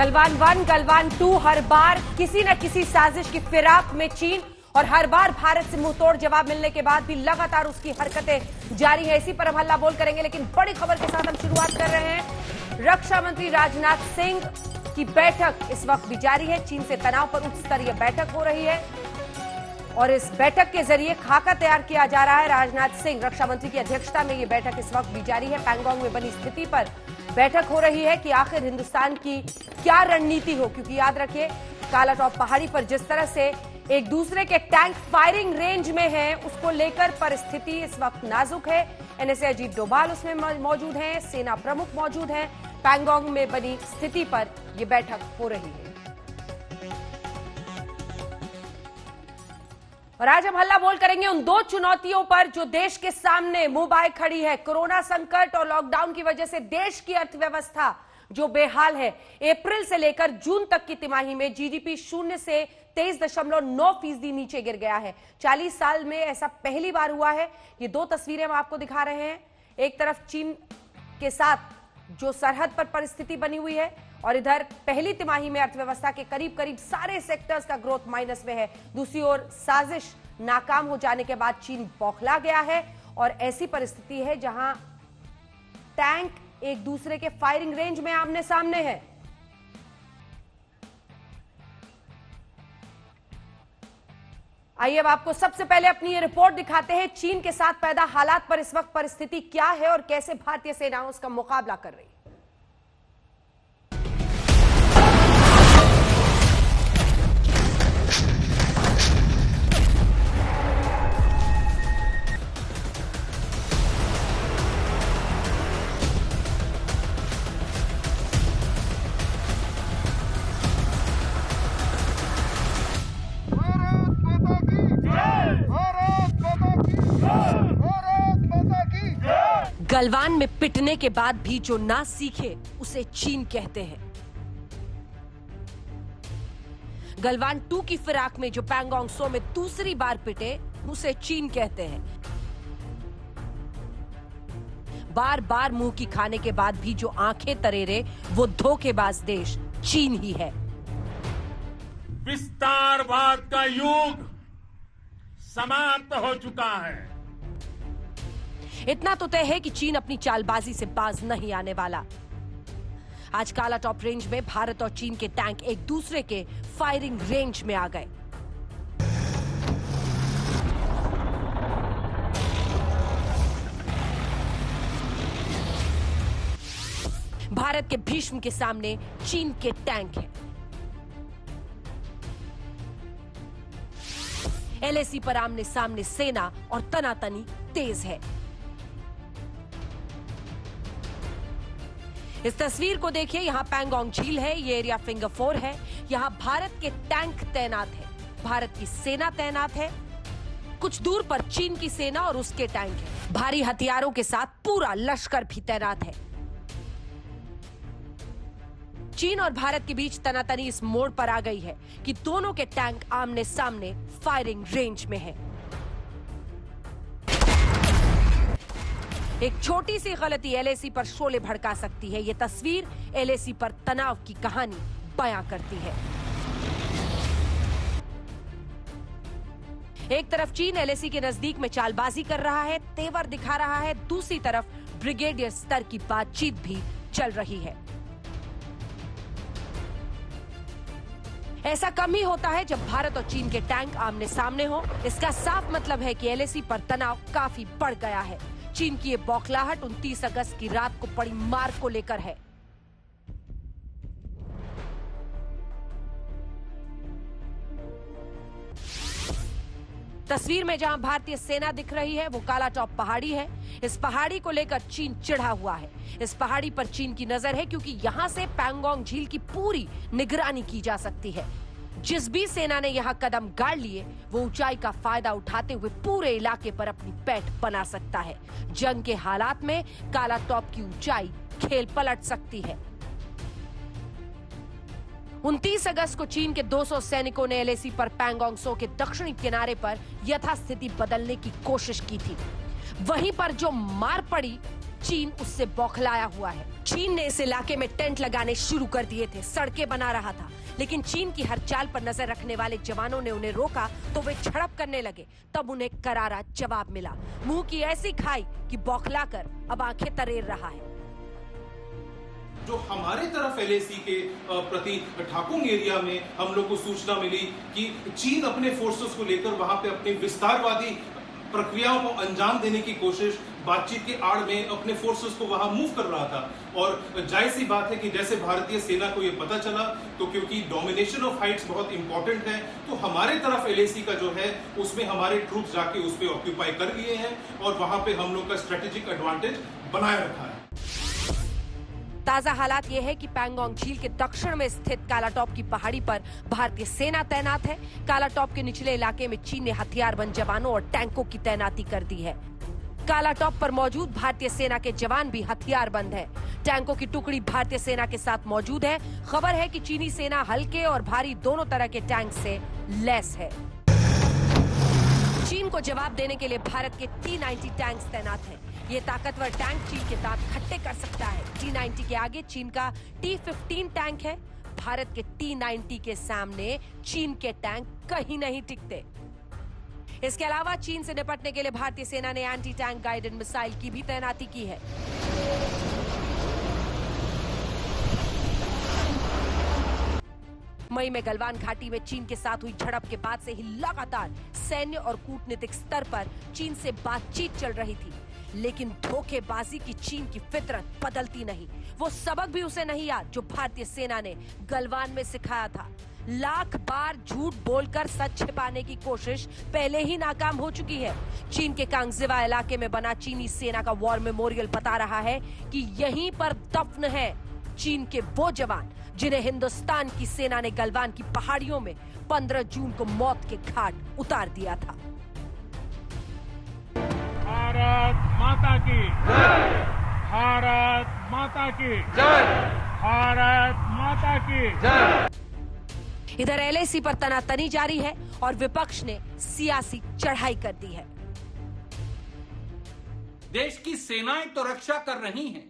Galwan one Galwan two हर बार किसी न किसी साजिश की फिराक में चीन और हर बार भारत से मुंहतोड़ जवाब मिलने के बाद भी लगातार उसकी हरकतें जारी है इसी पर हम हल्ला बोल करेंगे लेकिन बड़ी खबर के साथ हम शुरुआत कर रहे हैं रक्षा मंत्री राजनाथ सिंह की बैठक इस वक्त भी जारी है चीन से तनाव पर उच्च स्तरीय बैठक हो रही है और इस बैठक के जरिए खाका तैयार किया जा रहा है राजनाथ सिंह रक्षा मंत्री की अध्यक्षता में ये बैठक इस वक्त भी जारी है पैंगोंग में बनी स्थिति पर बैठक हो रही है कि आखिर हिंदुस्तान की क्या रणनीति हो क्योंकि याद रखिए कालाटॉप पहाड़ी पर जिस तरह से एक दूसरे के टैंक फायरिंग रेंज में है उसको लेकर परिस्थिति इस वक्त नाजुक है एनएसए अजीत डोभाल उसमें मौजूद है सेना प्रमुख मौजूद है पैंगोंग में बनी स्थिति पर यह बैठक हो रही है और आज हम हल्ला बोल करेंगे उन दो चुनौतियों पर जो देश के सामने मुंह खड़ी है कोरोना संकट और लॉकडाउन की वजह से देश की अर्थव्यवस्था जो बेहाल है अप्रैल से लेकर जून तक की तिमाही में जीडीपी शून्य से तेईस दशमलव नौ फीसदी नीचे गिर गया है चालीस साल में ऐसा पहली बार हुआ है ये दो तस्वीरें हम आपको दिखा रहे हैं एक तरफ चीन के साथ जो सरहद पर परिस्थिति बनी हुई है और इधर पहली तिमाही में अर्थव्यवस्था के करीब करीब सारे सेक्टर्स का ग्रोथ माइनस में है दूसरी ओर साजिश नाकाम हो जाने के बाद चीन बौखला गया है और ऐसी परिस्थिति है जहां टैंक एक दूसरे के फायरिंग रेंज में आमने सामने है आइए अब आपको सबसे पहले अपनी ये रिपोर्ट दिखाते हैं चीन के साथ पैदा हालात पर इस वक्त परिस्थिति क्या है और कैसे भारतीय सेनाओं उसका मुकाबला कर रही है गलवान में पिटने के बाद भी जो ना सीखे उसे चीन कहते हैं गलवान टू की फिराक में जो पैंगोंग सो में दूसरी बार पिटे उसे चीन कहते हैं बार बार मुंह की खाने के बाद भी जो आंखें तरेरे वो धोखेबाज देश चीन ही है विस्तारवाद का युग समाप्त हो चुका है इतना तो तय है कि चीन अपनी चालबाजी से बाज नहीं आने वाला आज काला टॉप रेंज में भारत और चीन के टैंक एक दूसरे के फायरिंग रेंज में आ गए भारत के भीष्म के सामने चीन के टैंक हैं। एलएसी पर आमने सामने सेना और तनातनी तेज है इस तस्वीर को देखिए यहाँ पैंगोंग झील है ये एरिया फिंगर फोर है यहाँ भारत के टैंक तैनात है भारत की सेना तैनात है कुछ दूर पर चीन की सेना और उसके टैंक है भारी हथियारों के साथ पूरा लश्कर भी तैनात है चीन और भारत के बीच तनातनी इस मोड़ पर आ गई है कि दोनों के टैंक आमने सामने फायरिंग रेंज में हैं। एक छोटी सी गलती एलएसी पर शोले भड़का सकती है ये तस्वीर एलएसी पर तनाव की कहानी बयां करती है एक तरफ चीन एलएसी के नजदीक में चालबाजी कर रहा है तेवर दिखा रहा है दूसरी तरफ ब्रिगेडियर स्तर की बातचीत भी चल रही है ऐसा कम ही होता है जब भारत और चीन के टैंक आमने सामने हो इसका साफ मतलब है कि एलएसी पर तनाव काफी बढ़ गया है चीन की ये बौखलाहट 29 अगस्त की रात को पड़ी मार को लेकर है तस्वीर में जहां भारतीय सेना दिख रही है वो काला टॉप पहाड़ी है इस पहाड़ी को लेकर चीन चिढ़ा हुआ है इस पहाड़ी पर चीन की नजर है क्योंकि यहां से पैंगोंग झील की पूरी निगरानी की जा सकती है जिस भी सेना ने यहाँ कदम गाड़ लिए वो ऊंचाई का फायदा उठाते हुए पूरे इलाके पर अपनी पैठ बना सकता है जंग के हालात में काला टॉप की ऊंचाई खेल पलट सकती है उनतीस अगस्त को चीन के 200 सैनिकों ने एलएसी पर पैंगोंग सो के दक्षिणी किनारे पर यथास्थिति बदलने की कोशिश की थी वहीं पर जो मार पड़ी चीन उससे बौखलाया हुआ है चीन ने इस इलाके में टेंट लगाने शुरू कर दिए थे सड़कें बना रहा था लेकिन चीन की हर चाल पर नजर रखने वाले जवानों ने उन्हें रोका तो वे झड़प करने लगे तब उन्हें करारा जवाब मिला मुंह की ऐसी खाई कि बौखला कर अब आंखें तरेर रहा है जो हमारे तरफ एल के प्रति ठाकुंग एरिया में हम लोग को सूचना मिली कि चीन अपने फोर्सेस को लेकर वहां पे अपने विस्तारवादी प्रक्रियाओं को अंजाम देने की कोशिश बातचीत की आड़ में अपने फोर्सेस को वहां मूव कर रहा था और जाहिर सी बात है कि जैसे भारतीय सेना को यह पता चला तो क्योंकि डोमिनेशन ऑफ हाइट्स बहुत इंपॉर्टेंट है तो हमारे तरफ एलएसी का जो है उसमें हमारे ट्रूप जाके उस पर ऑक्यूपाई कर लिए हैं और वहां पर हम लोग का स्ट्रेटेजिक एडवांटेज बनाए रखा है ताजा हालात ये है कि पैंगोंग झील के दक्षिण में स्थित कालाटॉप की पहाड़ी पर भारतीय सेना तैनात है कालाटॉप के निचले इलाके में चीन ने हथियारबंद जवानों और टैंकों की तैनाती कर दी है कालाटॉप पर मौजूद भारतीय सेना के जवान भी हथियारबंद है टैंकों की टुकड़ी भारतीय सेना के साथ मौजूद है खबर है कि चीनी सेना हल्के और भारी दोनों तरह के टैंक से लेस है चीन को जवाब देने के लिए भारत के टी नाइन्टी टैंक तैनात हैं। ये ताकतवर टैंक चीन के दांत खट्टे कर सकता है टी नाइन्टी के आगे चीन का टी फिफ्टीन टैंक है भारत के टी नाइन्टी के सामने चीन के टैंक कहीं नहीं टिकते इसके अलावा चीन से निपटने के लिए भारतीय सेना ने एंटी टैंक गाइडेड मिसाइल की भी तैनाती की है मई में गलवान घाटी में चीन के साथ हुई झड़प के बाद से ही लगातार सैन्य और कूटनीतिक स्तर पर चीन से बातचीत चल रही थी लेकिन धोखेबाजी की चीन की फितरत बदलती नहीं वो सबक भी उसे नहीं याद जो भारतीय सेना ने गलवान में सिखाया था लाख बार झूठ बोलकर सच छिपाने की कोशिश पहले ही नाकाम हो चुकी है चीन के कांगजिवा इलाके में बना चीनी सेना का वॉर मेमोरियल बता रहा है कि यहीं पर दफन है चीन के वो जवान जिन्हें हिंदुस्तान की सेना ने गलवान की पहाड़ियों में 15 जून को मौत के घाट उतार दिया था की जय भारत माता की जय भारत माता की जय इधर एलएसी पर तनातनी जारी है और विपक्ष ने सियासी चढ़ाई कर दी है देश की सेनाएं तो रक्षा कर रही हैं,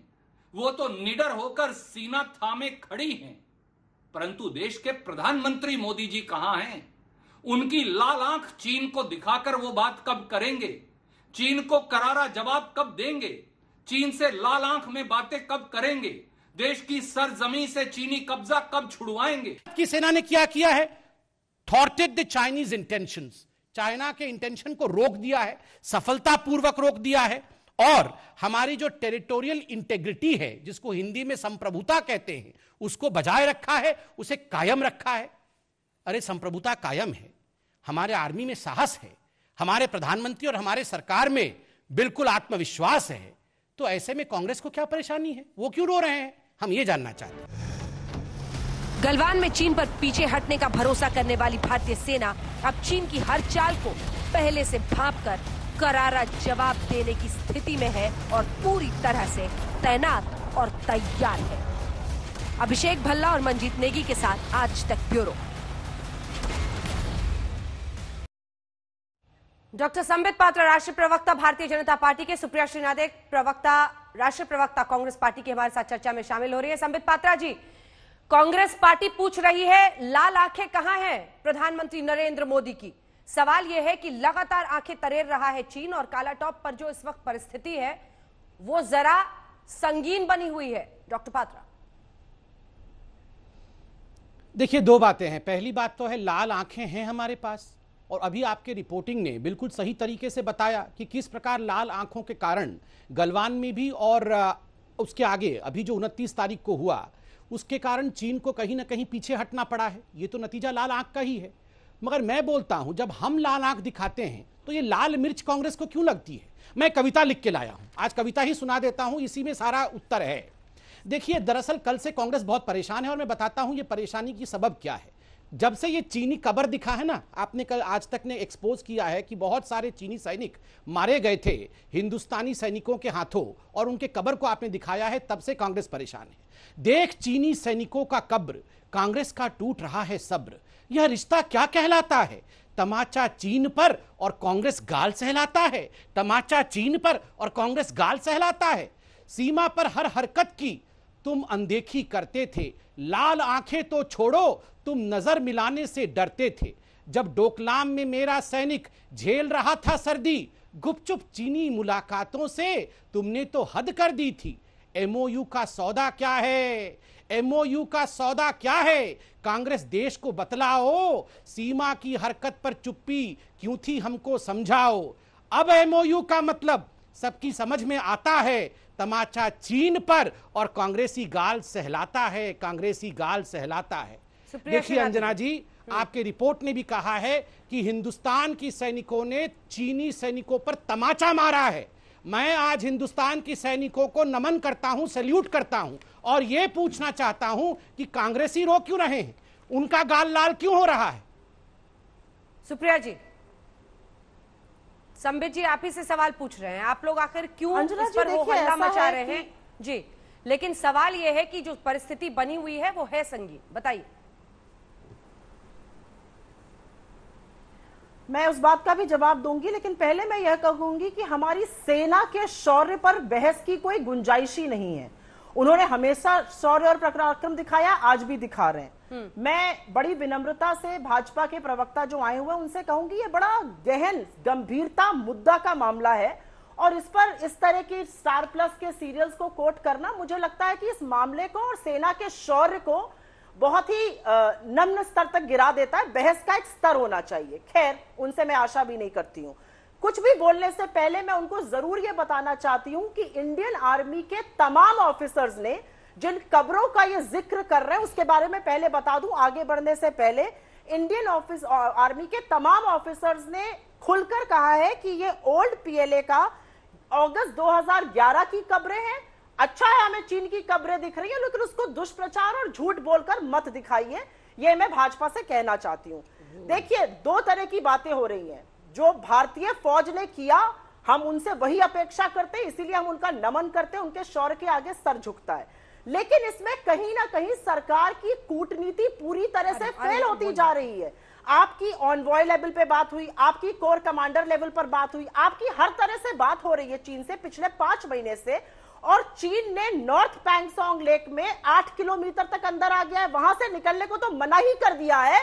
वो तो निडर होकर सीना थामे खड़ी हैं, परंतु देश के प्रधानमंत्री मोदी जी कहाँ हैं? उनकी लाल आंख चीन को दिखाकर वो बात कब करेंगे चीन को करारा जवाब कब देंगे चीन से लाल आंख में बातें कब करेंगे देश की सरजमी से चीनी कब्जा कब छुड़वाएंगे की सेना ने क्या किया है thwarted the Chinese intention China के इंटेंशन को रोक दिया है सफलतापूर्वक रोक दिया है और हमारी जो टेरिटोरियल इंटेग्रिटी है जिसको हिंदी में संप्रभुता कहते हैं उसको बजाय रखा है उसे कायम रखा है अरे संप्रभुता कायम है हमारे आर्मी में साहस है हमारे प्रधानमंत्री और हमारे सरकार में बिल्कुल आत्मविश्वास है तो ऐसे में कांग्रेस को क्या परेशानी है वो क्यों रो रहे हैं हम ये जानना चाहते हैं गलवान में चीन पर पीछे हटने का भरोसा करने वाली भारतीय सेना अब चीन की हर चाल को पहले से भाप कर करारा जवाब देने की स्थिति में है और पूरी तरह से तैनात और तैयार है अभिषेक भल्ला और मंजीत नेगी के साथ आज तक ब्यूरो डॉक्टर संबित पात्रा राष्ट्रीय प्रवक्ता भारतीय जनता पार्टी के सुप्रिया श्रीनाथ एक प्रवक्ता राष्ट्रीय प्रवक्ता कांग्रेस पार्टी की हमारे साथ चर्चा में शामिल हो रही है संबित पात्रा जी कांग्रेस पार्टी पूछ रही है लाल आंखें कहां हैं प्रधानमंत्री नरेंद्र मोदी की सवाल यह है कि लगातार आंखें तरेर रहा है चीन और काला टॉप पर जो इस वक्त परिस्थिति है वो जरा संगीन बनी हुई है डॉक्टर पात्रा देखिए दो बातें हैं पहली बात तो है लाल आंखें हैं हमारे पास और अभी आपके रिपोर्टिंग ने बिल्कुल सही तरीके से बताया कि किस प्रकार लाल आंखों के कारण गलवान में भी और उसके आगे अभी जो उनतीस तारीख को हुआ उसके कारण चीन को कहीं ना कहीं पीछे हटना पड़ा है ये तो नतीजा लाल आंख का ही है मगर मैं बोलता हूं जब हम लाल आंख दिखाते हैं तो ये लाल मिर्च कांग्रेस को क्यों लगती है मैं कविता लिख के लाया हूं आज कविता ही सुना देता हूं इसी में सारा उत्तर है देखिए दरअसल कल से कांग्रेस बहुत परेशान है और मैं बताता हूं ये परेशानी की सबब क्या है जब से ये चीनी कबर दिखा है ना आपने कल आज तक ने एक्सपोज किया है कि बहुत सारे चीनी सैनिक मारे गए थे हिंदुस्तानी सैनिकों के हाथों और उनके कबर को आपने दिखाया है तब से कांग्रेस परेशान है देख चीनी सैनिकों का कब्र कांग्रेस का टूट रहा है सब्र यह रिश्ता क्या कहलाता है तमाचा चीन पर और कांग्रेस गाल सहलाता है तमाचा चीन पर और कांग्रेस गाल सहलाता है सीमा पर हर हरकत की तुम अनदेखी करते थे लाल आंखें तो छोड़ो तुम नजर मिलाने से डरते थे जब डोकलाम में मेरा सैनिक झेल रहा था सर्दी गुपचुप चीनी मुलाकातों से तुमने तो हद कर दी थी एमओयू का सौदा क्या है एमओयू का सौदा क्या है कांग्रेस देश को बतलाओ सीमा की हरकत पर चुप्पी क्यों थी हमको समझाओ अब एमओयू का मतलब सबकी समझ में आता है तमाचा चीन पर और कांग्रेसी गाल सहलाता है कांग्रेसी गाल सहलाता है देखिए अंजना जी हम्म। आपके रिपोर्ट ने भी कहा है कि हिंदुस्तान की सैनिकों ने चीनी सैनिकों पर तमाचा मारा है मैं आज हिंदुस्तान की सैनिकों को नमन करता हूं सल्यूट करता हूं और यह पूछना चाहता हूं कि कांग्रेसी रो क्यों रहे हैं उनका गाल लाल क्यों हो रहा है सुप्रिया जी संबित जी आप ही से सवाल पूछ रहे हैं आप लोग आखिर क्यों इस पर हल्ला मचा रहे हैं जी लेकिन सवाल यह है कि जो परिस्थिति बनी हुई है वो है संगीत बताइए मैं उस बात का भी जवाब दूंगी लेकिन पहले मैं यह कहूंगी कि हमारी सेना के शौर्य पर बहस की कोई गुंजाइश ही नहीं है उन्होंने हमेशा शौर्य और पराक्रम दिखाया आज भी दिखा रहे हैं हम्म। मैं बड़ी विनम्रता से भाजपा के प्रवक्ता जो आए हुए उनसे कहूंगी ये बड़ा गहन गंभीरता मुद्दा का मामला है और इस पर इस तरह की स्टार प्लस के सीरियल्स को कोट करना मुझे लगता है कि इस मामले को और सेना के शौर्य को बहुत ही नम्न स्तर तक गिरा देता है बहस का एक स्तर होना चाहिए खैर उनसे मैं आशा भी नहीं करती हूँ कुछ भी बोलने से पहले मैं उनको जरूर यह बताना चाहती हूं कि इंडियन आर्मी के तमाम ऑफिसर्स ने जिन कब्रों का ये जिक्र कर रहे हैं उसके बारे में पहले बता दूं आगे बढ़ने से पहले इंडियन ऑफिस आर्मी के तमाम ऑफिसर्स ने खुलकर कहा है कि ये ओल्ड पीएलए का अगस्त 2011 की कब्रें हैं अच्छा है हमें चीन की कब्रें दिख रही है लेकिन उसको दुष्प्रचार और झूठ बोलकर मत दिखाइए ये मैं भाजपा से कहना चाहती हूँ देखिए दो तरह की बातें हो रही हैं जो भारतीय फौज ने किया हम उनसे वही अपेक्षा करते हैं इसीलिए हम उनका नमन करते हैं उनके शौर्य के आगे सर झुकता है लेकिन इसमें कहीं ना कहीं सरकार की कूटनीति पूरी तरह से फेल होती जा रही है आपकी ऑनवॉय लेवल पे बात हुई आपकी कोर कमांडर लेवल पर बात हुई आपकी हर तरह से बात हो रही है चीन से पिछले पांच महीने से और चीन ने नॉर्थ पैंगसोंग लेक में आठ किलोमीटर तक अंदर आ गया है वहां से निकलने को तो मना ही कर दिया है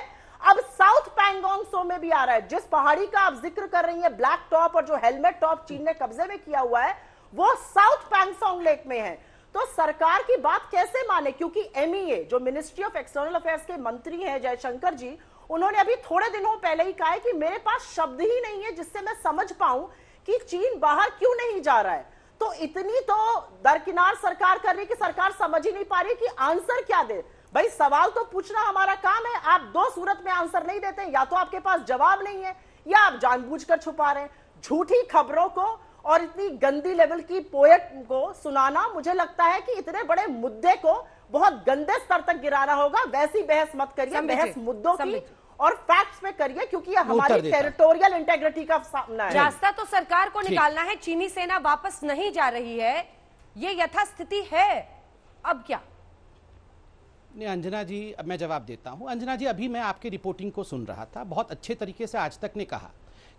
अब साउथ पैंगोंग सो में भी आ रहा है जिस पहाड़ी का आप जिक्र कर रही है ब्लैक टॉप और जो हेलमेट टॉप चीन ने कब्जे में किया हुआ है वो साउथ पैंगसोंग लेक में है तो सरकार की बात कैसे माने क्योंकि एमईए e जो मिनिस्ट्री ऑफ एक्सटर्नल अफेयर्स के मंत्री हैं जयशंकर जी उन्होंने अभी थोड़े दिनों पहले ही कहा है कि मेरे पास शब्द ही नहीं है जिससे मैं समझ पाऊं कि चीन बाहर क्यों नहीं जा रहा है तो इतनी तो दरकिनार सरकार कर रही कि सरकार समझ ही नहीं पा रही कि आंसर क्या दे भाई सवाल तो पूछना हमारा काम है आप दो सूरत में आंसर नहीं देते या तो आपके पास जवाब नहीं है या आप जानबूझकर छुपा रहे हैं झूठी खबरों को और इतनी गंदी लेवल की पोएट को सुनाना मुझे लगता है कि इतने बड़े मुद्दे को बहुत गंदे स्तर तक गिराना होगा वैसी बहस मत करिए बहस मुद्दों की और फैक्ट्स में करिए क्योंकि ये हमारी टेरिटोरियल इंटेग्रिटी का सामना है रास्ता तो सरकार को निकालना है चीनी सेना वापस नहीं जा रही है ये यथास्थिति है अब क्या अंजना जी अब मैं जवाब देता हूँ अंजना जी अभी मैं आपके रिपोर्टिंग को सुन रहा था बहुत अच्छे तरीके से आज तक ने कहा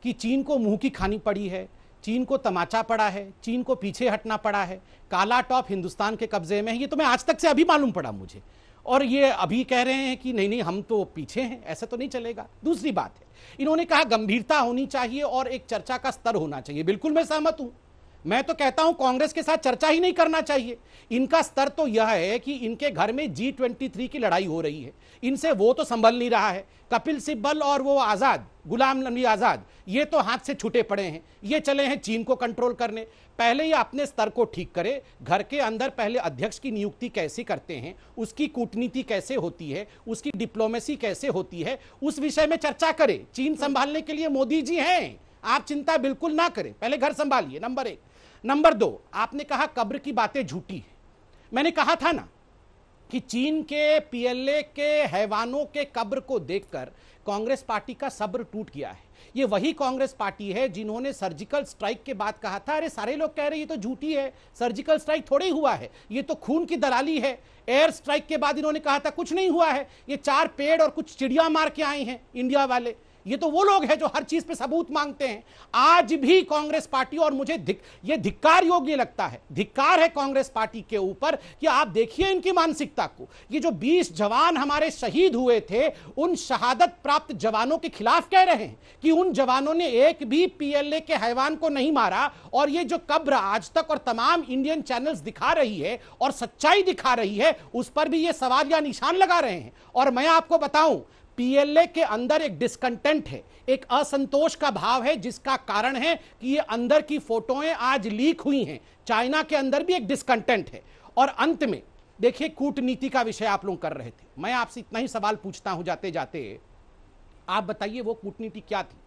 कि चीन को मुंह की खानी पड़ी है चीन को तमाचा पड़ा है चीन को पीछे हटना पड़ा है काला टॉप हिंदुस्तान के कब्जे में है ये तो मैं आज तक से अभी मालूम पड़ा मुझे और ये अभी कह रहे हैं कि नहीं नहीं हम तो पीछे हैं ऐसा तो नहीं चलेगा दूसरी बात है इन्होंने कहा गंभीरता होनी चाहिए और एक चर्चा का स्तर होना चाहिए बिल्कुल मैं सहमत हूँ मैं तो कहता हूं कांग्रेस के साथ चर्चा ही नहीं करना चाहिए इनका स्तर तो यह है कि इनके घर में जी ट्वेंटी थ्री की लड़ाई हो रही है इनसे वो तो संभल नहीं रहा है कपिल सिब्बल और वो आज़ाद गुलाम नबी आज़ाद ये तो हाथ से छूटे पड़े हैं ये चले हैं चीन को कंट्रोल करने पहले ये अपने स्तर को ठीक करे घर के अंदर पहले अध्यक्ष की नियुक्ति कैसे करते हैं उसकी कूटनीति कैसे होती है उसकी डिप्लोमेसी कैसे होती है उस विषय में चर्चा करें चीन संभालने के लिए मोदी जी हैं आप चिंता बिल्कुल ना करें पहले घर संभालिए नंबर एक नंबर दो आपने कहा कब्र की बातें झूठी है मैंने कहा था ना कि चीन के पीएलए के हैवानों के कब्र को देखकर कांग्रेस पार्टी का सब्र टूट गया है ये वही कांग्रेस पार्टी है जिन्होंने सर्जिकल स्ट्राइक के बाद कहा था अरे सारे लोग कह रहे ये तो झूठी है सर्जिकल स्ट्राइक थोड़ी हुआ है ये तो खून की दलाली है एयर स्ट्राइक के बाद इन्होंने कहा था कुछ नहीं हुआ है ये चार पेड़ और कुछ चिड़िया मार के आए हैं इंडिया वाले ये तो वो लोग हैं जो हर चीज पे सबूत मांगते हैं आज भी कांग्रेस पार्टी और मुझे धिक, ये धिक्कार योग्य लगता है धिक्कार है कांग्रेस पार्टी के ऊपर कि आप देखिए इनकी मानसिकता को ये जो 20 जवान हमारे शहीद हुए थे उन शहादत प्राप्त जवानों के खिलाफ कह रहे हैं कि उन जवानों ने एक भी पीएलए के हैवान को नहीं मारा और ये जो कब्र आज तक और तमाम इंडियन चैनल्स दिखा रही है और सच्चाई दिखा रही है उस पर भी ये सवाल या निशान लगा रहे हैं और मैं आपको बताऊं पीएलए के अंदर एक डिस्कंटेंट है एक असंतोष का भाव है जिसका कारण है कि ये अंदर की फोटोएं आज लीक हुई हैं चाइना के अंदर भी एक डिस्कंटेंट है और अंत में देखिए कूटनीति का विषय आप लोग कर रहे थे मैं आपसे इतना ही सवाल पूछता हूं जाते जाते आप बताइए वो कूटनीति क्या थी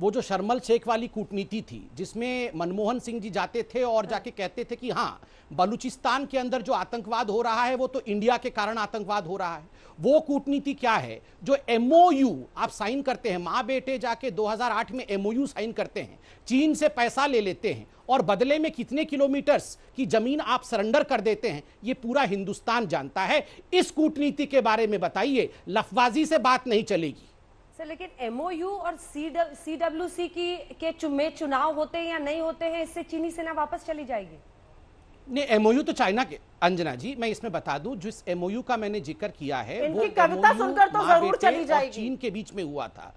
वो जो शर्मल शेख वाली कूटनीति थी जिसमें मनमोहन सिंह जी जाते थे और जाके कहते थे कि हाँ बलूचिस्तान के अंदर जो आतंकवाद हो रहा है वो तो इंडिया के कारण आतंकवाद हो रहा है वो कूटनीति क्या है जो एमओयू आप साइन करते हैं माँ बेटे जाके 2008 में एमओयू साइन करते हैं चीन से पैसा ले लेते हैं और बदले में कितने किलोमीटर्स की जमीन आप सरेंडर कर देते हैं ये पूरा हिंदुस्तान जानता है इस कूटनीति के बारे में बताइए लफबाजी से बात नहीं चलेगी सर लेकिन एमओयू और सी डब्ल्यू सी की के चुमे चुनाव होते हैं या नहीं होते हैं इससे चीनी सेना वापस चली जाएगी नहीं एमओयू तो चाइना के अंजना जी मैं इसमें बता दूं जिस एमओयू का मैंने जिक्र किया है वो कविता सुनकर तो जरूर चली जाएगी चीन के बीच में हुआ था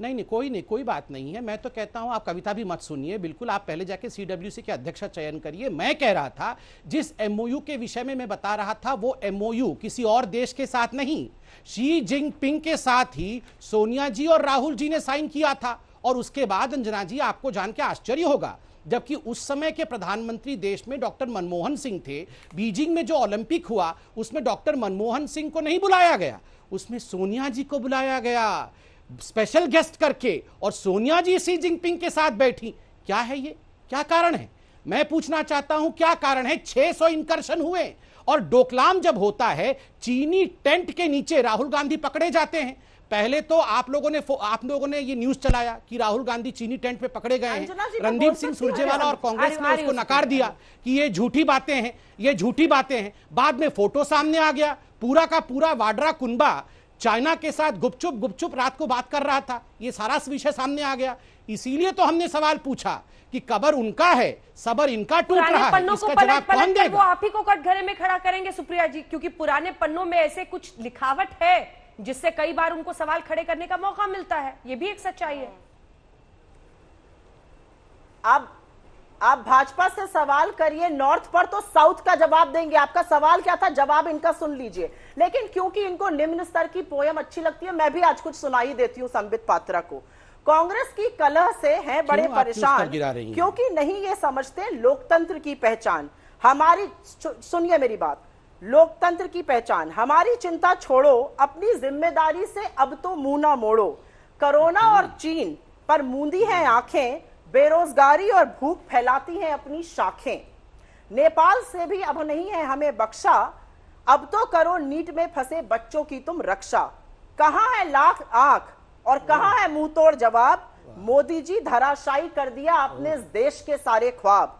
नहीं नहीं कोई नहीं कोई बात नहीं है मैं तो कहता हूं आप कविता भी मत सुनिए बिल्कुल आप पहले जाके सी के अध्यक्ष चयन करिए मैं कह रहा था जिस एमओयू के विषय में मैं बता रहा था वो एमओयू किसी और देश के साथ नहीं शी जिनपिंग के साथ ही सोनिया जी और राहुल जी ने साइन किया था और उसके बाद अंजना जी आपको जान के आश्चर्य होगा जबकि उस समय के प्रधानमंत्री देश में डॉक्टर मनमोहन सिंह थे बीजिंग में जो ओलंपिक हुआ उसमें डॉक्टर मनमोहन सिंह को नहीं बुलाया गया उसमें सोनिया जी को बुलाया गया स्पेशल गेस्ट करके और सोनिया जी सी जिनपिंग के साथ बैठी क्या है ये क्या कारण है मैं पूछना चाहता हूं क्या कारण है 600 इंकर्शन हुए और डोकलाम जब होता है चीनी टेंट के नीचे राहुल गांधी पकड़े जाते हैं पहले तो आप लोगों ने आप लोगों ने ये न्यूज चलाया कि राहुल गांधी चीनी टेंट पे पकड़े गए हैं रणदीप सिंह सुरजेवाला और कांग्रेस ने उसको नकार दिया कि ये झूठी बातें हैं ये झूठी बातें हैं बाद में फोटो सामने आ गया पूरा का पूरा वाड्रा कुंबा चाइना के साथ गुपचुप गुपचुप रात को बात कर रहा था ये सारा विषय सामने आ गया इसीलिए तो हमने सवाल पूछा कि कबर उनका है सबर इनका टूट रहा है इसका जवाब कौन देगा वो आप ही को कटघरे में खड़ा करेंगे सुप्रिया जी क्योंकि पुराने पन्नों में ऐसे कुछ लिखावट है जिससे कई बार उनको सवाल खड़े करने का मौका मिलता है ये भी एक सच्चाई है आप आप भाजपा से सवाल करिए नॉर्थ पर तो साउथ का जवाब देंगे आपका सवाल क्या था जवाब इनका सुन लीजिए लेकिन क्योंकि इनको निम्न स्तर की पोयम अच्छी लगती है मैं भी आज कुछ सुनाई देती हूँ संबित पात्रा को कांग्रेस की कलह से हैं बड़े परेशान क्योंकि नहीं ये समझते लोकतंत्र की पहचान हमारी सुनिए मेरी बात लोकतंत्र की पहचान हमारी चिंता छोड़ो अपनी जिम्मेदारी से अब तो मुंह ना मोड़ो कोरोना और चीन पर मूंदी है आंखें बेरोजगारी और भूख फैलाती हैं अपनी शाखें नेपाल से भी अब नहीं है हमें बख्शा अब तो करो नीट में फंसे बच्चों की तुम रक्षा कहाँ है लाख आंख और कहाँ है मुंह तोड़ जवाब मोदी जी धराशायी कर दिया अपने देश के सारे ख्वाब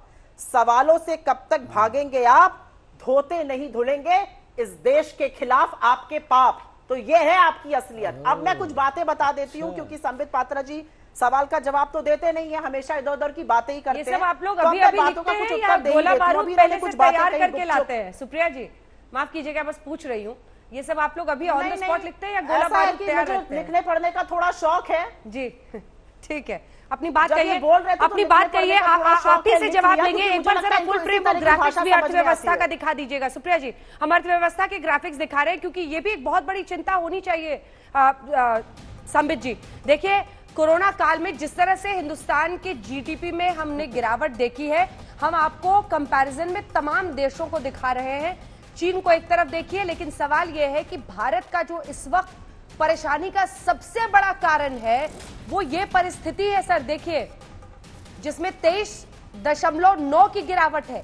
सवालों से कब तक भागेंगे आप धोते नहीं धुलेंगे इस देश के खिलाफ आपके पाप तो ये है आपकी असलियत अब मैं कुछ बातें बता देती हूँ अच्छा। क्योंकि संबित पात्रा जी सवाल का जवाब तो देते नहीं है हमेशा इधर उधर की बातें ही करते हैं आप लोग तो अभी अभी लिखते हैं या गोला बारूद पहले कुछ तैयार करके लाते हैं सुप्रिया जी माफ कीजिएगा बस पूछ रही हूँ ये सब आप लोग अभी ऑन द स्पॉट लिखते हैं या गोला बारूद तैयार लिखने पढ़ने का थोड़ा शौक है जी ठीक है अपनी बात कहिए तो अपनी बात कहिए आप ही से जवाब लेंगे एक बार जरा फुल फ्रेम और ग्राफिक्स भी अर्थव्यवस्था का दिखा दीजिएगा सुप्रिया जी हम अर्थव्यवस्था के ग्राफिक्स दिखा रहे हैं क्योंकि ये भी एक बहुत बड़ी चिंता होनी चाहिए संबित जी देखिए कोरोना काल में जिस तरह से हिंदुस्तान के जीडीपी में हमने गिरावट देखी है हम आपको कंपैरिजन में तमाम देशों को दिखा रहे हैं चीन को एक तरफ देखिए लेकिन सवाल यह है कि भारत का जो इस वक्त परेशानी का सबसे बड़ा कारण है वो ये परिस्थिति है सर देखिए जिसमें तेईस दशमलव नौ की गिरावट है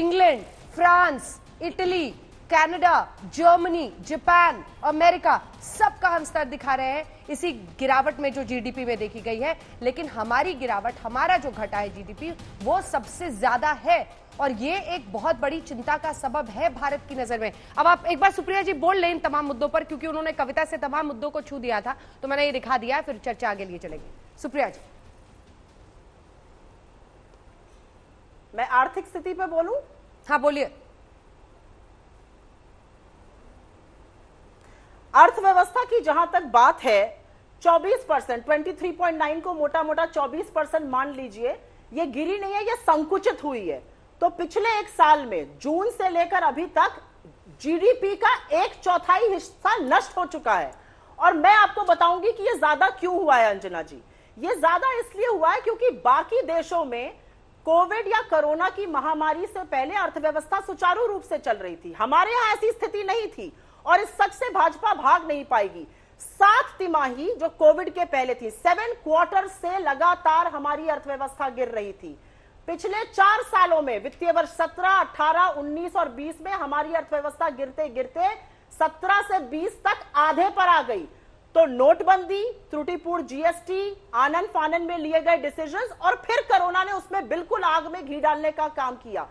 England France Italy Canada, Germany Japan America सबका हम स्तर दिखा रहे हैं इसी गिरावट में जो जीडीपी में देखी गई है लेकिन हमारी गिरावट हमारा जो घटा है जीडीपी वो सबसे ज्यादा है और ये एक बहुत बड़ी चिंता का सबब है भारत की नजर में अब आप एक बार सुप्रिया जी बोल लें इन तमाम मुद्दों पर क्योंकि उन्होंने कविता से तमाम मुद्दों को छू दिया था तो मैंने ये दिखा दिया फिर चर्चा आगे लिए चलेगी सुप्रिया जी मैं आर्थिक स्थिति पर बोलू हाँ बोलिए अर्थव्यवस्था की जहां तक बात है 24 परसेंट ट्वेंटी को मोटा मोटा 24 परसेंट मान लीजिए ये गिरी नहीं है ये संकुचित हुई है तो पिछले एक साल में जून से लेकर अभी तक जीडीपी का एक चौथाई हिस्सा नष्ट हो चुका है और मैं आपको बताऊंगी कि यह ज्यादा क्यों हुआ है अंजना जी ये ज्यादा इसलिए हुआ है क्योंकि बाकी देशों में कोविड या कोरोना की महामारी से पहले अर्थव्यवस्था सुचारू रूप से चल रही थी हमारे यहां ऐसी स्थिति नहीं थी और इस सच से भाजपा भाग नहीं पाएगी सात तिमाही जो कोविड के पहले थी सेवन क्वार्टर से लगातार हमारी अर्थव्यवस्था गिर रही थी पिछले चार सालों में वित्तीय वर्ष 17, 18, 19 और 20 में हमारी अर्थव्यवस्था गिरते गिरते 17 से 20 तक आधे पर आ गई तो नोटबंदी त्रुटिपूर्ण जीएसटी आनंद फानन में लिए गए डिसीजन और फिर कोरोना ने उसमें बिल्कुल आग में घी डालने का काम किया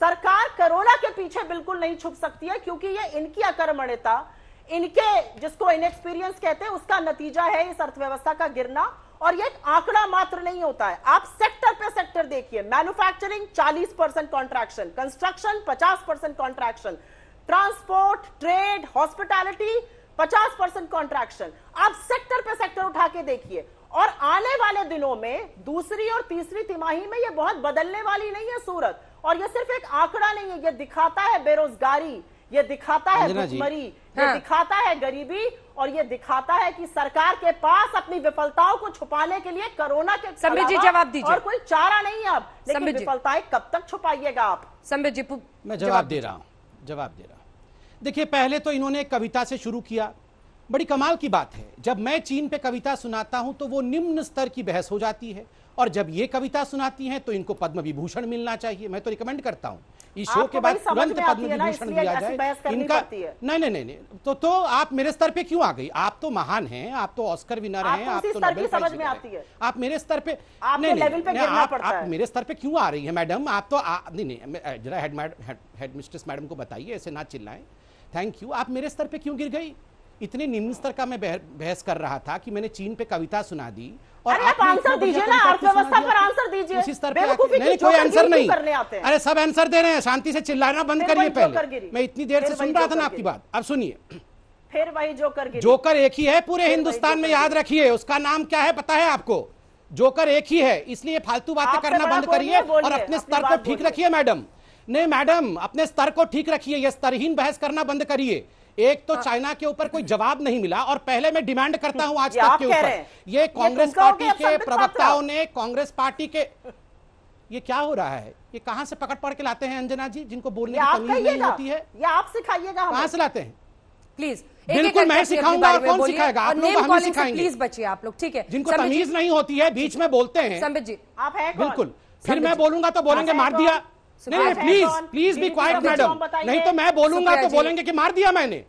सरकार कोरोना के पीछे बिल्कुल नहीं छुप सकती है क्योंकि ये इनकी अकर्मण्यता इनके जिसको इनएक्सपीरियंस कहते हैं उसका नतीजा है इस अर्थव्यवस्था का गिरना और ये आंकड़ा मात्र नहीं होता है आप सेक्टर पे सेक्टर देखिए manufacturing 40 percent contraction construction 50 percent contraction transport trade hospitality 50 percent contraction आप सेक्टर पे सेक्टर उठा के देखिए और आने वाले दिनों में दूसरी और तीसरी तिमाही में यह बहुत बदलने वाली नहीं है सूरत और यह सिर्फ एक आंकड़ा नहीं है यह दिखाता है बेरोजगारी ये दिखाता है भुखमरी ये हाँ। दिखाता है गरीबी और ये दिखाता है कि सरकार के पास अपनी विफलताओं को छुपाने के लिए कोरोना के समय जी जवाब दीजिए और कोई चारा नहीं है अब लेकिन विफलताएं कब तक छुपाइएगा आप समय जी मैं जवाब दे रहा हूँ जवाब दे रहा हूँ देखिए पहले तो इन्होंने कविता से शुरू किया बड़ी कमाल की बात है जब मैं चीन पे कविता सुनाता हूं तो वो निम्न स्तर की बहस हो जाती है और जब ये कविता सुनाती हैं तो इनको पद्म विभूषण मिलना चाहिए मैं तो रिकमेंड करता हूँ इस शो के बाद तुरंत पद्म विभूषण दिया जाए इनका नहीं नहीं नहीं तो तो आप मेरे स्तर पे क्यों आ गई आप तो महान हैं आप तो ऑस्कर विनर हैं आप तो नोबेल समझ में आती है आप मेरे स्तर पे नहीं नहीं आप मेरे स्तर पे क्यों आ रही है मैडम आप तो नहीं नहीं जरा हेड मिस्ट्रेस मैडम को बताइए ऐसे ना चिल्लाएं थैंक यू आप मेरे स्तर पे क्यों गिर गई इतने निम्न स्तर का मैं बहस कर रहा था कि मैंने चीन पे कविता सुना दी और आप आंसर दीजिए ना अर्थव्यवस्था पर आंसर दीजिए उसी स्तर पर नहीं कोई आंसर नहीं करने आते अरे सब आंसर दे रहे हैं शांति से चिल्लाना बंद करिए पहले मैं इतनी देर से सुन रहा था ना आपकी बात अब सुनिए फिर वही जोकर जोकर एक ही है पूरे हिंदुस्तान में याद रखिए उसका नाम क्या है पता है आपको जोकर एक ही है इसलिए फालतू बातें करना बंद करिए और अपने स्तर को ठीक रखिए मैडम नहीं मैडम अपने स्तर को ठीक रखिए यह स्तरहीन बहस करना बंद करिए एक तो हाँ। चाइना के ऊपर कोई जवाब नहीं मिला और पहले मैं डिमांड करता हूं आज तक के ऊपर ये कांग्रेस पार्टी के प्रवक्ताओं ने कांग्रेस पार्टी के ये क्या हो रहा है ये कहां से पकड़ पकड़ के लाते हैं अंजना जी जिनको बोलने की तमीज नहीं होती है ये आप सिखाइएगा कहां से लाते हैं प्लीज बिल्कुल मैं सिखाऊंगा कौन सिखाएगा आप लोग हमें सिखाएंगे प्लीज बचिए आप लोग ठीक है जिनको तमीज नहीं होती है बीच में बोलते हैं संबित जी आप है बिल्कुल फिर मैं बोलूंगा तो बोलेंगे मार दिया नहीं प्लीज प्लीज भी क्वाइट मैडम नहीं तो मैं बोलूंगा तो बोलेंगे कि मार दिया मैंने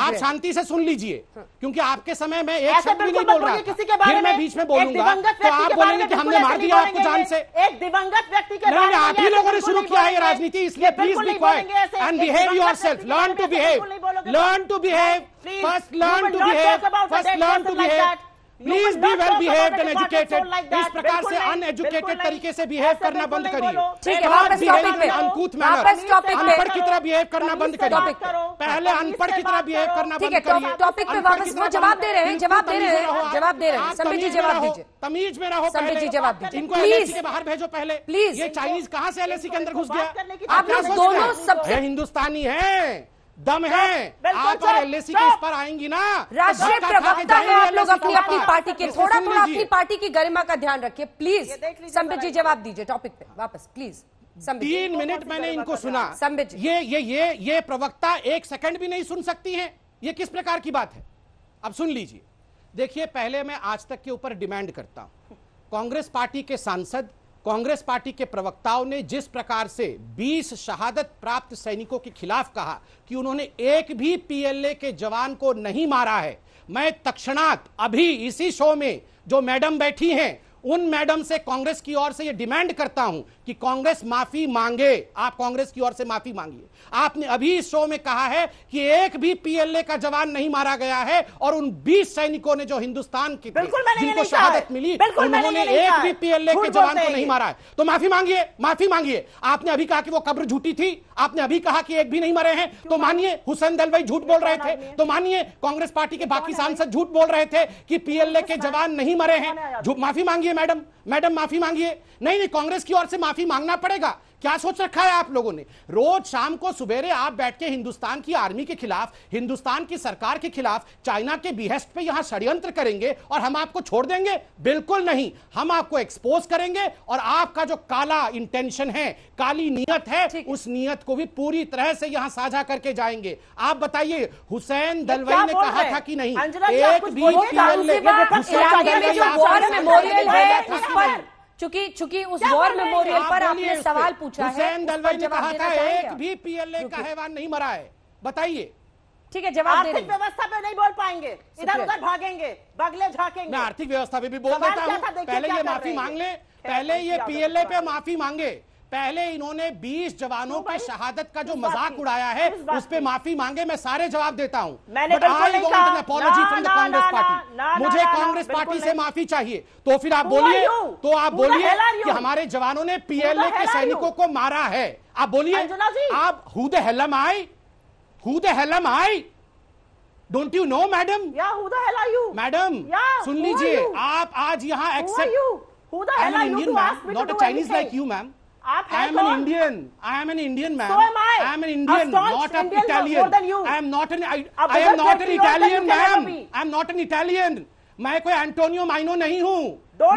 आप शांति से सुन लीजिए हाँ। क्योंकि आपके समय में एक शब्द भी नहीं बोल रहा किसी के बारे में बीच में बोलूंगा तो आप बोलेंगे कि हमने मार दिया आपको जान से एक दिवंगत व्यक्ति के बारे में आप ही लोगों ने शुरू किया है राजनीति इसलिए please be quiet and behave yourself learn to behave learn to behave first learn to behave first learn to behave please be well behave and educated इस प्रकार से अनएजुकेटेड तरीके से बिहेव करना बंद करिए ठीक है वापस टॉपिक पे अनकूत वापस अनपढ़ की तरह बिहेव करना बंद करिए पहले अनपढ़ की तरह बिहेव करना बंद करिए टॉपिक पे वापस वो जवाब दे रहे हैं जवाब दे रहे हैं जवाब दे रहे हैं संबित जी जवाब दीजिए तमीज में रहो संबित जी जवाब दीजिए इनको एलएसी के बाहर भेजो पहले प्लीज ये चाइनीज कहां से एलएसी के अंदर घुस गया आप लोग दोनों सब हिंदुस्तानी हैं दम है आप और एलएसी के इस पर आएंगी ना राष्ट्रीय प्रवक्ता है आप लोग अपनी अपनी पार्टी के थोड़ा थोड़ा अपनी पार्टी की गरिमा का ध्यान रखिए प्लीज संबित जी जवाब दीजिए टॉपिक पे वापस प्लीज तीन मिनट मैंने इनको सुना संबित ये ये ये ये प्रवक्ता एक सेकंड भी नहीं सुन सकती है ये किस प्रकार की बात है अब सुन लीजिए देखिए पहले मैं आज तक के ऊपर डिमांड करता हूं कांग्रेस पार्टी के सांसद कांग्रेस पार्टी के प्रवक्ताओं ने जिस प्रकार से 20 शहादत प्राप्त सैनिकों के खिलाफ कहा कि उन्होंने एक भी पीएलए के जवान को नहीं मारा है मैं तक्षणात अभी इसी शो में जो मैडम बैठी हैं उन मैडम से कांग्रेस की ओर से ये डिमांड करता हूं कि कांग्रेस माफी मांगे आप कांग्रेस की ओर से माफी मांगिए आपने अभी इस शो में कहा है कि एक भी पीएलए का जवान नहीं मारा गया है और उन 20 सैनिकों ने जो हिंदुस्तान की जिनको शहादत मिली उन्होंने एक भी पीएलए के जवान को नहीं मारा है तो माफी मांगिए माफी मांगिए आपने अभी कहा कि वो कब्र झूठी थी आपने अभी कहा कि एक भी नहीं मरे हैं तो मानिए हुसैन दलवाई झूठ बोल रहे थे तो मानिए कांग्रेस पार्टी के तो बाकी सांसद झूठ बोल रहे थे कि पीएलए के जवान नहीं मरे हैं माफी मांगिए मैडम मैडम माफी मांगिए नहीं नहीं कांग्रेस की ओर से माफी मांगना पड़ेगा क्या सोच रखा है आप लोगों ने रोज शाम को सवेरे आप बैठ के हिंदुस्तान की आर्मी के खिलाफ हिंदुस्तान की सरकार के खिलाफ चाइना के बिहेस्ट पे यहां षड्यंत्र करेंगे और हम आपको छोड़ देंगे बिल्कुल नहीं हम आपको एक्सपोज करेंगे और आपका जो काला इंटेंशन है काली नियत है उस नियत को भी पूरी तरह से यहाँ साझा करके जाएंगे आप बताइए हुसैन दलवाई ने कहा था कि नहीं एक भी चूंकि चूंकि उस वॉर मेमोरियल पर आपने सवाल पूछा है हुसैन दलवाई ने कहा था एक भी पीएलए का हैवान नहीं मरा है बताइए ठीक है जवाब आर्थिक व्यवस्था पे नहीं बोल पाएंगे इधर उधर भागेंगे बगले झाकेंगे मैं आर्थिक व्यवस्था पे भी बोल देता हूँ पहले ये माफी मांग ले पहले ये पीएलए पे माफी मांगे पहले इन्होंने 20 जवानों तो की शहादत का जो मजाक उड़ाया है उस पर माफी मांगे मैं सारे जवाब देता हूँ तो मुझे कांग्रेस पार्टी से माफी चाहिए तो फिर आप बोलिए तो आप बोलिए कि हमारे जवानों ने पीएलए के सैनिकों को मारा है आप बोलिए आप who the hell am I who the hell am I don't you know madam madam सुन लीजिए आप आज यहाँ except ma'am not a Chinese like you ma'am आप I am an Indian. I am an Indian, ma'am. So am I. I am an Indian, not an Italian. I am not an I, I am not an Italian, ma'am. I am not an Italian. मैं कोई Antonio माइनो नहीं हूँ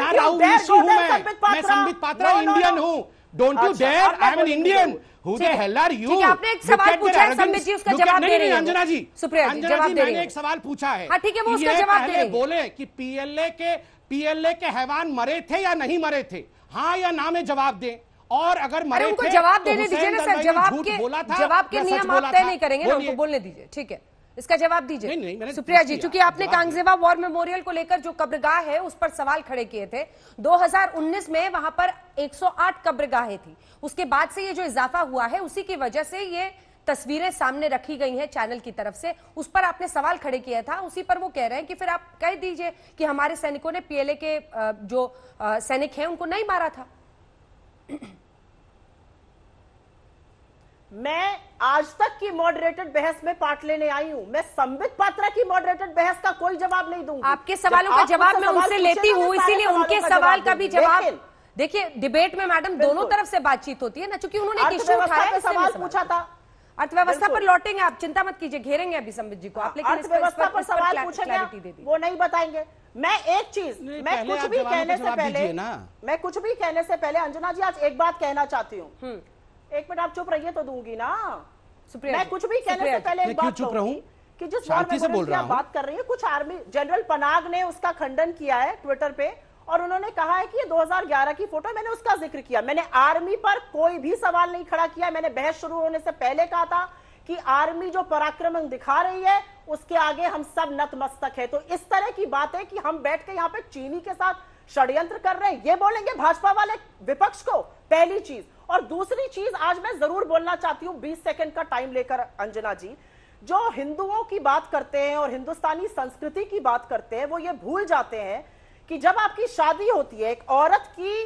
ना राहुल ईशू हूँ मैं मैं Sambit Patra Indian हूँ don't you dare I am an Indian Who the hell are you आपने एक सवाल पूछा है संबित जी उसका जवाब दे रहे हैं अंजना जी सुप्रिया जी जवाब दे रही हैं एक सवाल पूछा है हाँ ठीक है वो उसका जवाब दे रहे हैं बोले कि पीएलए के पीएलए के हैवान मरे थे या नहीं मरे थे हाँ या ना में जवाब दें और अगर मरे उनको जवाब तो देने दीजिए ना सर जवाब के जवाब के नियम आप तय नहीं करेंगे ना उनको बोलने दीजिए ठीक है इसका जवाब दीजिए सुप्रिया जी चूंकि आपने कांगजेवा वॉर मेमोरियल को लेकर जो कब्रगाह है उस पर सवाल खड़े किए थे 2019 में वहां पर 108 कब्रगाहें थी उसके बाद से ये जो इजाफा हुआ है उसी की वजह से ये तस्वीरें सामने रखी गई हैं चैनल की तरफ से उस पर आपने सवाल खड़े किया था उसी पर वो कह रहे हैं कि फिर आप कह दीजिए कि हमारे सैनिकों ने पीएलए के जो सैनिक है उनको नहीं मारा था मैं आज तक की मॉडरेटेड बहस में पार्ट लेने आई हूं मैं संबित पात्रा की मॉडरेटेड बहस का कोई जवाब नहीं दूंगी आपके सवालों का जवाब मैं उनसे लेती हूं इसीलिए उनके सवाल का भी जवाब देखिए डिबेट में मैडम दोनों तरफ से बातचीत होती है ना चूंकि उन्होंने सवाल पूछा था अर्थव्यवस्था पर लौटेंगे आप चिंता मत कीजिए घेरेंगे अभी संबित जी को आप लेकिन अर्थव्यवस्था पर सवाल पूछेंगे वो नहीं बताएंगे मैं एक चीज मैं कुछ भी कहने से पहले मैं कुछ भी कहने से पहले अंजना जी आज एक बात कहना चाहती हूँ हम्म। एक मिनट आप चुप रहिए तो दूंगी ना सुप्रिया मैं कुछ भी कहने से पहले एक बात चुप रहूं कि जिस वॉर मेमोरियल बोल रहा बात कर रही है कुछ आर्मी जनरल पनाग ने उसका खंडन किया है ट्विटर पे और उन्होंने कहा है कि ये 2011 की फोटो मैंने उसका जिक्र किया मैंने आर्मी पर कोई भी सवाल नहीं खड़ा किया मैंने बहस शुरू होने से पहले कहा था कि आर्मी जो पराक्रम दिखा रही है उसके आगे हम सब नतमस्तक है तो इस तरह की बात है कि हम बैठ के यहाँ पे चीनी के साथ षड्यंत्र कर रहे हैं ये बोलेंगे भाजपा वाले विपक्ष को पहली चीज और दूसरी चीज आज मैं जरूर बोलना चाहती हूं बीस सेकेंड का टाइम लेकर अंजना जी जो हिंदुओं की बात करते हैं और हिंदुस्तानी संस्कृति की बात करते हैं वो ये भूल जाते हैं कि जब आपकी शादी होती है एक औरत की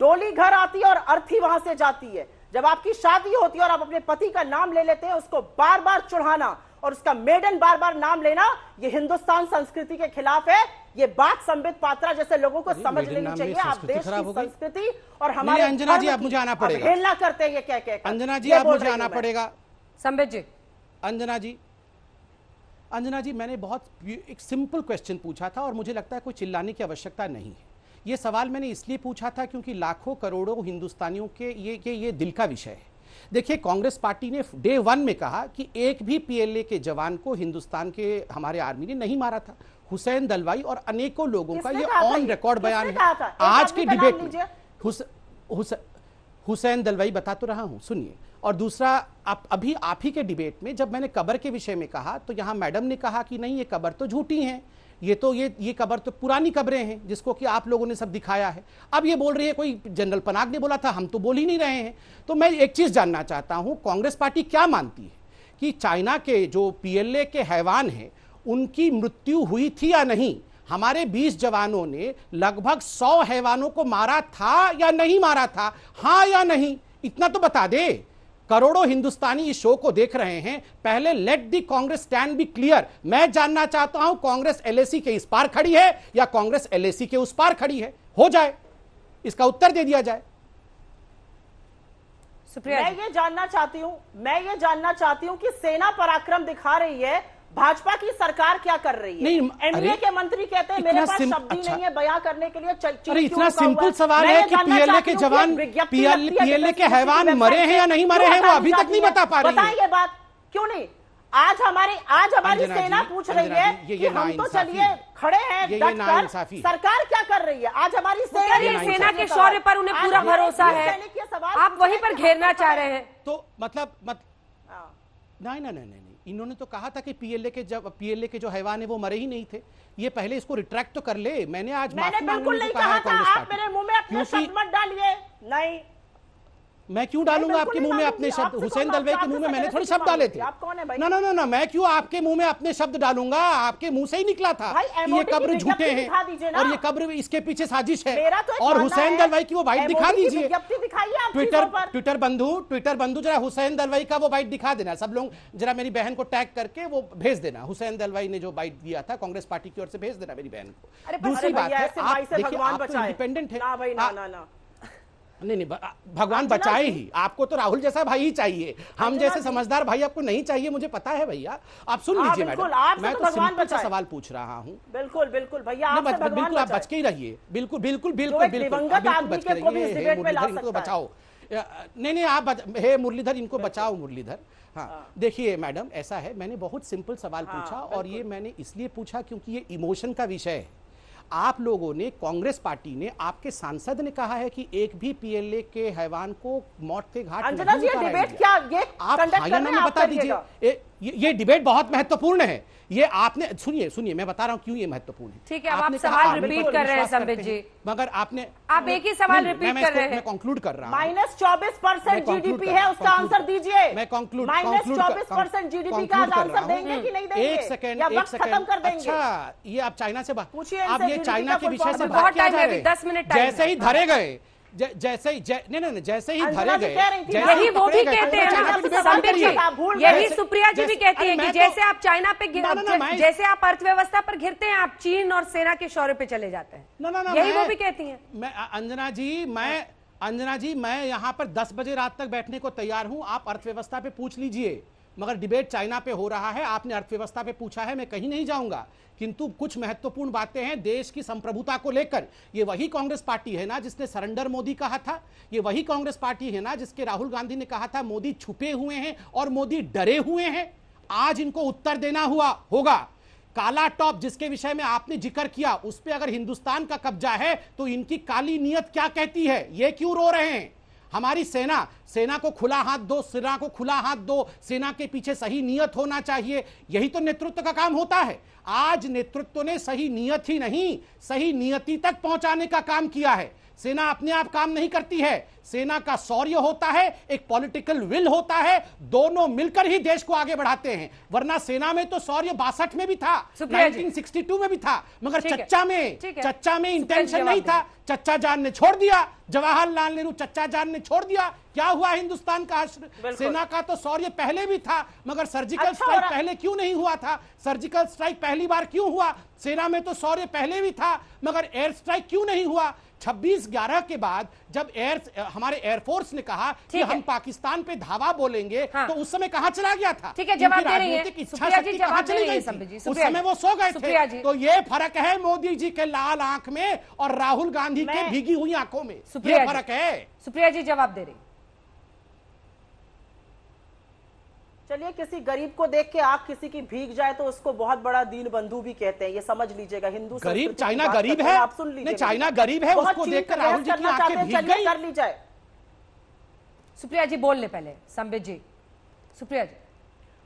डोली घर आती है और अर्थी वहां से जाती है जब आपकी शादी होती है और आप अपने पति का नाम ले लेते हैं उसको बार बार चढ़ाना और उसका मेडन बार बार नाम लेना यह हिंदुस्तान संस्कृति के खिलाफ है ये बात संबित पात्रा जैसे लोगों को समझ लेनी चाहिए आप देश की संस्कृति और हमारे अंजना जी आप मुझे आना पड़ेगा हेल्ला करते हैं ये क्या क्या अंजना जी आप मुझे आना पड़ेगा संबित जी अंजना जी अंजना जी मैंने बहुत एक सिंपल क्वेश्चन पूछा था और मुझे लगता है कोई चिल्लाने की आवश्यकता नहीं है ये सवाल मैंने इसलिए पूछा था क्योंकि लाखों करोड़ों हिंदुस्तानियों के ये ये ये दिल का विषय है देखिए कांग्रेस पार्टी ने डे वन में कहा कि एक भी पीएलए के जवान को हिंदुस्तान के हमारे आर्मी ने नहीं मारा था हुसैन दलवाई और अनेकों लोगों का ये ऑन रिकॉर्ड बयान है आज की डिबेट में हुसैन दलवाई बता तो रहा हूं सुनिए और दूसरा आप अभी आप ही के डिबेट में जब मैंने कबर के विषय में कहा तो यहां मैडम ने कहा कि नहीं ये कबर तो झूठी है ये तो ये ये कबर तो पुरानी कबरें हैं जिसको कि आप लोगों ने सब दिखाया है अब ये बोल रही है कोई जनरल पनाग ने बोला था हम तो बोल ही नहीं रहे हैं तो मैं एक चीज़ जानना चाहता हूँ कांग्रेस पार्टी क्या मानती है कि चाइना के जो पीएलए के हैवान हैं उनकी मृत्यु हुई थी या नहीं हमारे 20 जवानों ने लगभग 100 हैवानों को मारा था या नहीं मारा था हाँ या नहीं इतना तो बता दे करोड़ों हिंदुस्तानी इस शो को देख रहे हैं पहले let the Congress stand be clear मैं जानना चाहता हूं कांग्रेस एलएसी के इस पार खड़ी है या कांग्रेस एलएसी के उस पार खड़ी है हो जाए इसका उत्तर दे दिया जाए मैं ये जानना चाहती हूं मैं ये जानना चाहती हूं कि सेना पराक्रम दिखा रही है भाजपा की सरकार क्या कर रही है नहीं एनडीए के मंत्री कहते हैं मेरे पास शब्द अच्छा, नहीं है बयां करने के लिए चल, अरे इतना सिंपल सवाल है कि पीएलए के जवान पीएलए के हैवान मरे हैं या नहीं मरे हैं वो अभी तक नहीं बता पा रहे बताए ये बात क्यों नहीं आज हमारी आज हमारी सेना पूछ रही है कि हम तो चलिए खड़े हैं ये, डटकर सरकार क्या कर रही है आज हमारी सेना ये सेना के शौर्य पर उन्हें पूरा भरोसा है आप वहीं पर घेरना चाह तो रहे हैं तो मतलब मत हाँ। नहीं नहीं नहीं इन्होंने तो कहा था कि पीएलए के जब पीएलए के जो हैवान है वो मरे ही नहीं थे ये पहले इसको रिट्रैक्ट तो कर ले मैंने आज मैंने बिल्कुल नहीं कहा था आप मेरे मुंह में अपने शब्द मत डालिए नहीं मैं क्यों डालूंगा तो आपके मुंह में अपने शब्द हुसैन तो दलवे के मुंह में मैंने थोड़े शब्द डाले थे ना ना ना ना मैं क्यों आपके मुंह में अपने शब्द डालूंगा आपके मुंह से ही निकला था कि ये कब्र झूठे हैं और ये कब्र इसके पीछे साजिश है तो और हुसैन दलवाई की वो बाइट दिखा दीजिए ट्विटर ट्विटर बंधु ट्विटर बंधु जरा हुसैन दलवाई का वो बाइट दिखा देना सब लोग जरा मेरी बहन को टैग करके वो भेज देना हुसैन दलवाई ने जो बाइट दिया था कांग्रेस पार्टी की ओर से भेज देना मेरी बहन को दूसरी बात है आप देखिए आप इंडिपेंडेंट है नहीं नहीं भगवान बचाए ही आपको तो राहुल जैसा भाई ही चाहिए हम जैसे समझदार भाई आपको नहीं चाहिए मुझे पता है भैया आप सुन हाँ, लीजिए मैडम मैं तो, तो सिंपल सा सवाल पूछ रहा हूँ बिल्कुल बिल्कुल भैया बिल्कुल आप बच के ही रहिए बिल्कुल बिल्कुल बिल्कुल बिल्कुल बच के रहिए बचाओ नहीं नहीं आप हे मुरलीधर इनको बचाओ मुरलीधर हाँ, हाँ। देखिए मैडम ऐसा है मैंने बहुत सिंपल सवाल हाँ, पूछा और ये मैंने इसलिए पूछा क्योंकि ये इमोशन का विषय है आप लोगों ने कांग्रेस पार्टी ने आपके सांसद ने कहा है कि एक भी पीएलए के हैवान को मौत के घाट डिबेट क्या ये आप बता दीजिए ये डिबेट बहुत महत्वपूर्ण है ये आपने सुनिए सुनिए मैं बता रहा हूँ क्यों ये महत्वपूर्ण है ठीक है आप सवाल रिपीट कर रहे हैं जी मगर आपने आप एक ही सवाल रिपीट कर रहे हैं मैं कंक्लूड कर रहा हूँ माइनस चौबीस परसेंट जीडीपी है उसका आंसर दीजिए मैं कंक्लूड माइनस चौबीस परसेंट जीडीपी का आंसर देंगे कि नहीं देंगे एक सेकंड एक सेकंड अच्छा ये आप चाइना से बात पूछिए आप ये चाइना के विषय से बात किया जा रहे हैं दस मिनट जैसे ही धरे गए जैसे ही जै, नहीं नहीं जैसे ही धरे गए यही वो भी कहते हैं यही तो सुप्रिया जी भी कहती हैं कि तो जैसे आप चाइना पे जैसे आप अर्थव्यवस्था पर घिरते हैं आप चीन और सेना के शौर्य पे चले जाते हैं यही वो भी कहती है मैं अंजना जी मैं हाँ। अंजना जी मैं यहाँ पर दस बजे रात तक बैठने को तैयार हूँ आप अर्थव्यवस्था पे पूछ लीजिए मगर डिबेट चाइना पे हो रहा है आपने अर्थव्यवस्था पे पूछा है मैं कहीं नहीं जाऊंगा किंतु कुछ महत्वपूर्ण बातें हैं देश की संप्रभुता को लेकर ये वही कांग्रेस पार्टी है ना जिसने सरेंडर मोदी कहा था ये वही कांग्रेस पार्टी है ना जिसके राहुल गांधी ने कहा था मोदी छुपे हुए हैं और मोदी डरे हुए हैं आज इनको उत्तर देना हुआ होगा काला टॉप जिसके विषय में आपने जिक्र किया उस पर अगर हिंदुस्तान का कब्जा है तो इनकी काली नीयत क्या कहती है ये क्यों रो रहे हैं हमारी सेना सेना को खुला हाथ दो सेना को खुला हाथ दो सेना के पीछे सही नियत होना चाहिए यही तो नेतृत्व का काम होता है आज नेतृत्व ने सही नियत ही नहीं सही नियति तक पहुंचाने का काम किया है सेना अपने आप काम नहीं करती है सेना का शौर्य होता है एक पॉलिटिकल विल होता है दोनों मिलकर ही देश को आगे बढ़ाते हैं वरना सेना में तो शौर्य बासठ में भी था 1962 में भी था मगर चच्चा में चच्चा में इंटेंशन नहीं था चच्चा जान ने छोड़ दिया जवाहरलाल नेहरू चच्चा जान ने छोड़ दिया क्या हुआ हिंदुस्तान का सेना का तो शौर्य पहले भी था मगर सर्जिकल अच्छा स्ट्राइक पहले क्यों नहीं हुआ था सर्जिकल स्ट्राइक पहली बार क्यों हुआ सेना में तो शौर्य पहले भी था मगर एयर स्ट्राइक क्यों नहीं हुआ छब्बीस ग्यारह के बाद जब एयर हमारे एयरफोर्स ने कहा कि हम पाकिस्तान पे धावा बोलेंगे हाँ। तो उस समय कहाँ चला गया था ठीक है जवाब दे रही है इच्छा शक्ति कहाँ चली गई उस समय वो सो गए थे तो ये फर्क है मोदी जी के लाल आंख में और राहुल गांधी की भीगी हुई आंखों में ये फर्क है सुप्रिया जी जवाब दे रही चलिए किसी गरीब को देख के आप किसी की भीग जाए तो उसको बहुत बड़ा दीन बंधु भी कहते हैं ये समझ लीजिएगा हिंदू गरीब चाइना गरीब है आप सुन लीजिए चाइना गरीब है उसको देखकर राहुल जी की आंखें भीग गई कर ली जाए सुप्रिया जी बोल ले पहले संबित जी सुप्रिया जी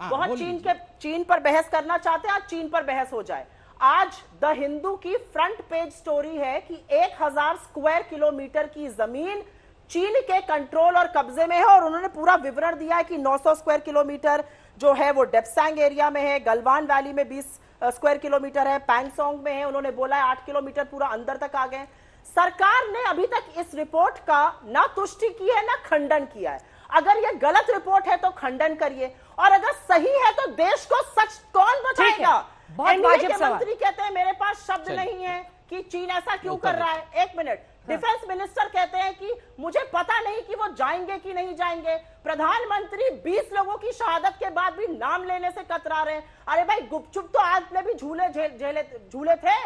हाँ, बहुत चीन के चीन पर बहस करना चाहते हैं आज चीन पर बहस हो जाए आज द हिंदू की फ्रंट पेज स्टोरी है कि एक स्क्वायर किलोमीटर की जमीन चीन के कंट्रोल और कब्जे में है और उन्होंने पूरा विवरण दिया है कि 900 स्क्वायर किलोमीटर जो है वो डेपसैंग एरिया में है गलवान वैली में 20 स्क्वायर किलोमीटर है पैंगसोंग में है उन्होंने बोला है 8 किलोमीटर पूरा अंदर तक आ गए सरकार ने अभी तक इस रिपोर्ट का ना तुष्टि की है ना खंडन किया है अगर ये गलत रिपोर्ट है तो खंडन करिए और अगर सही है तो देश को सच कौन बताएगा मंत्री कहते हैं मेरे पास शब्द नहीं है कि चीन ऐसा क्यों कर रहा है एक मिनट हाँ। डिफेंस मिनिस्टर कहते हैं कि मुझे पता नहीं कि वो जाएंगे कि नहीं जाएंगे प्रधानमंत्री 20 लोगों की शहादत के बाद भी नाम लेने से कतरा रहे हैं अरे भाई गुपचुप तो आपने भी झूले झेले झूले थे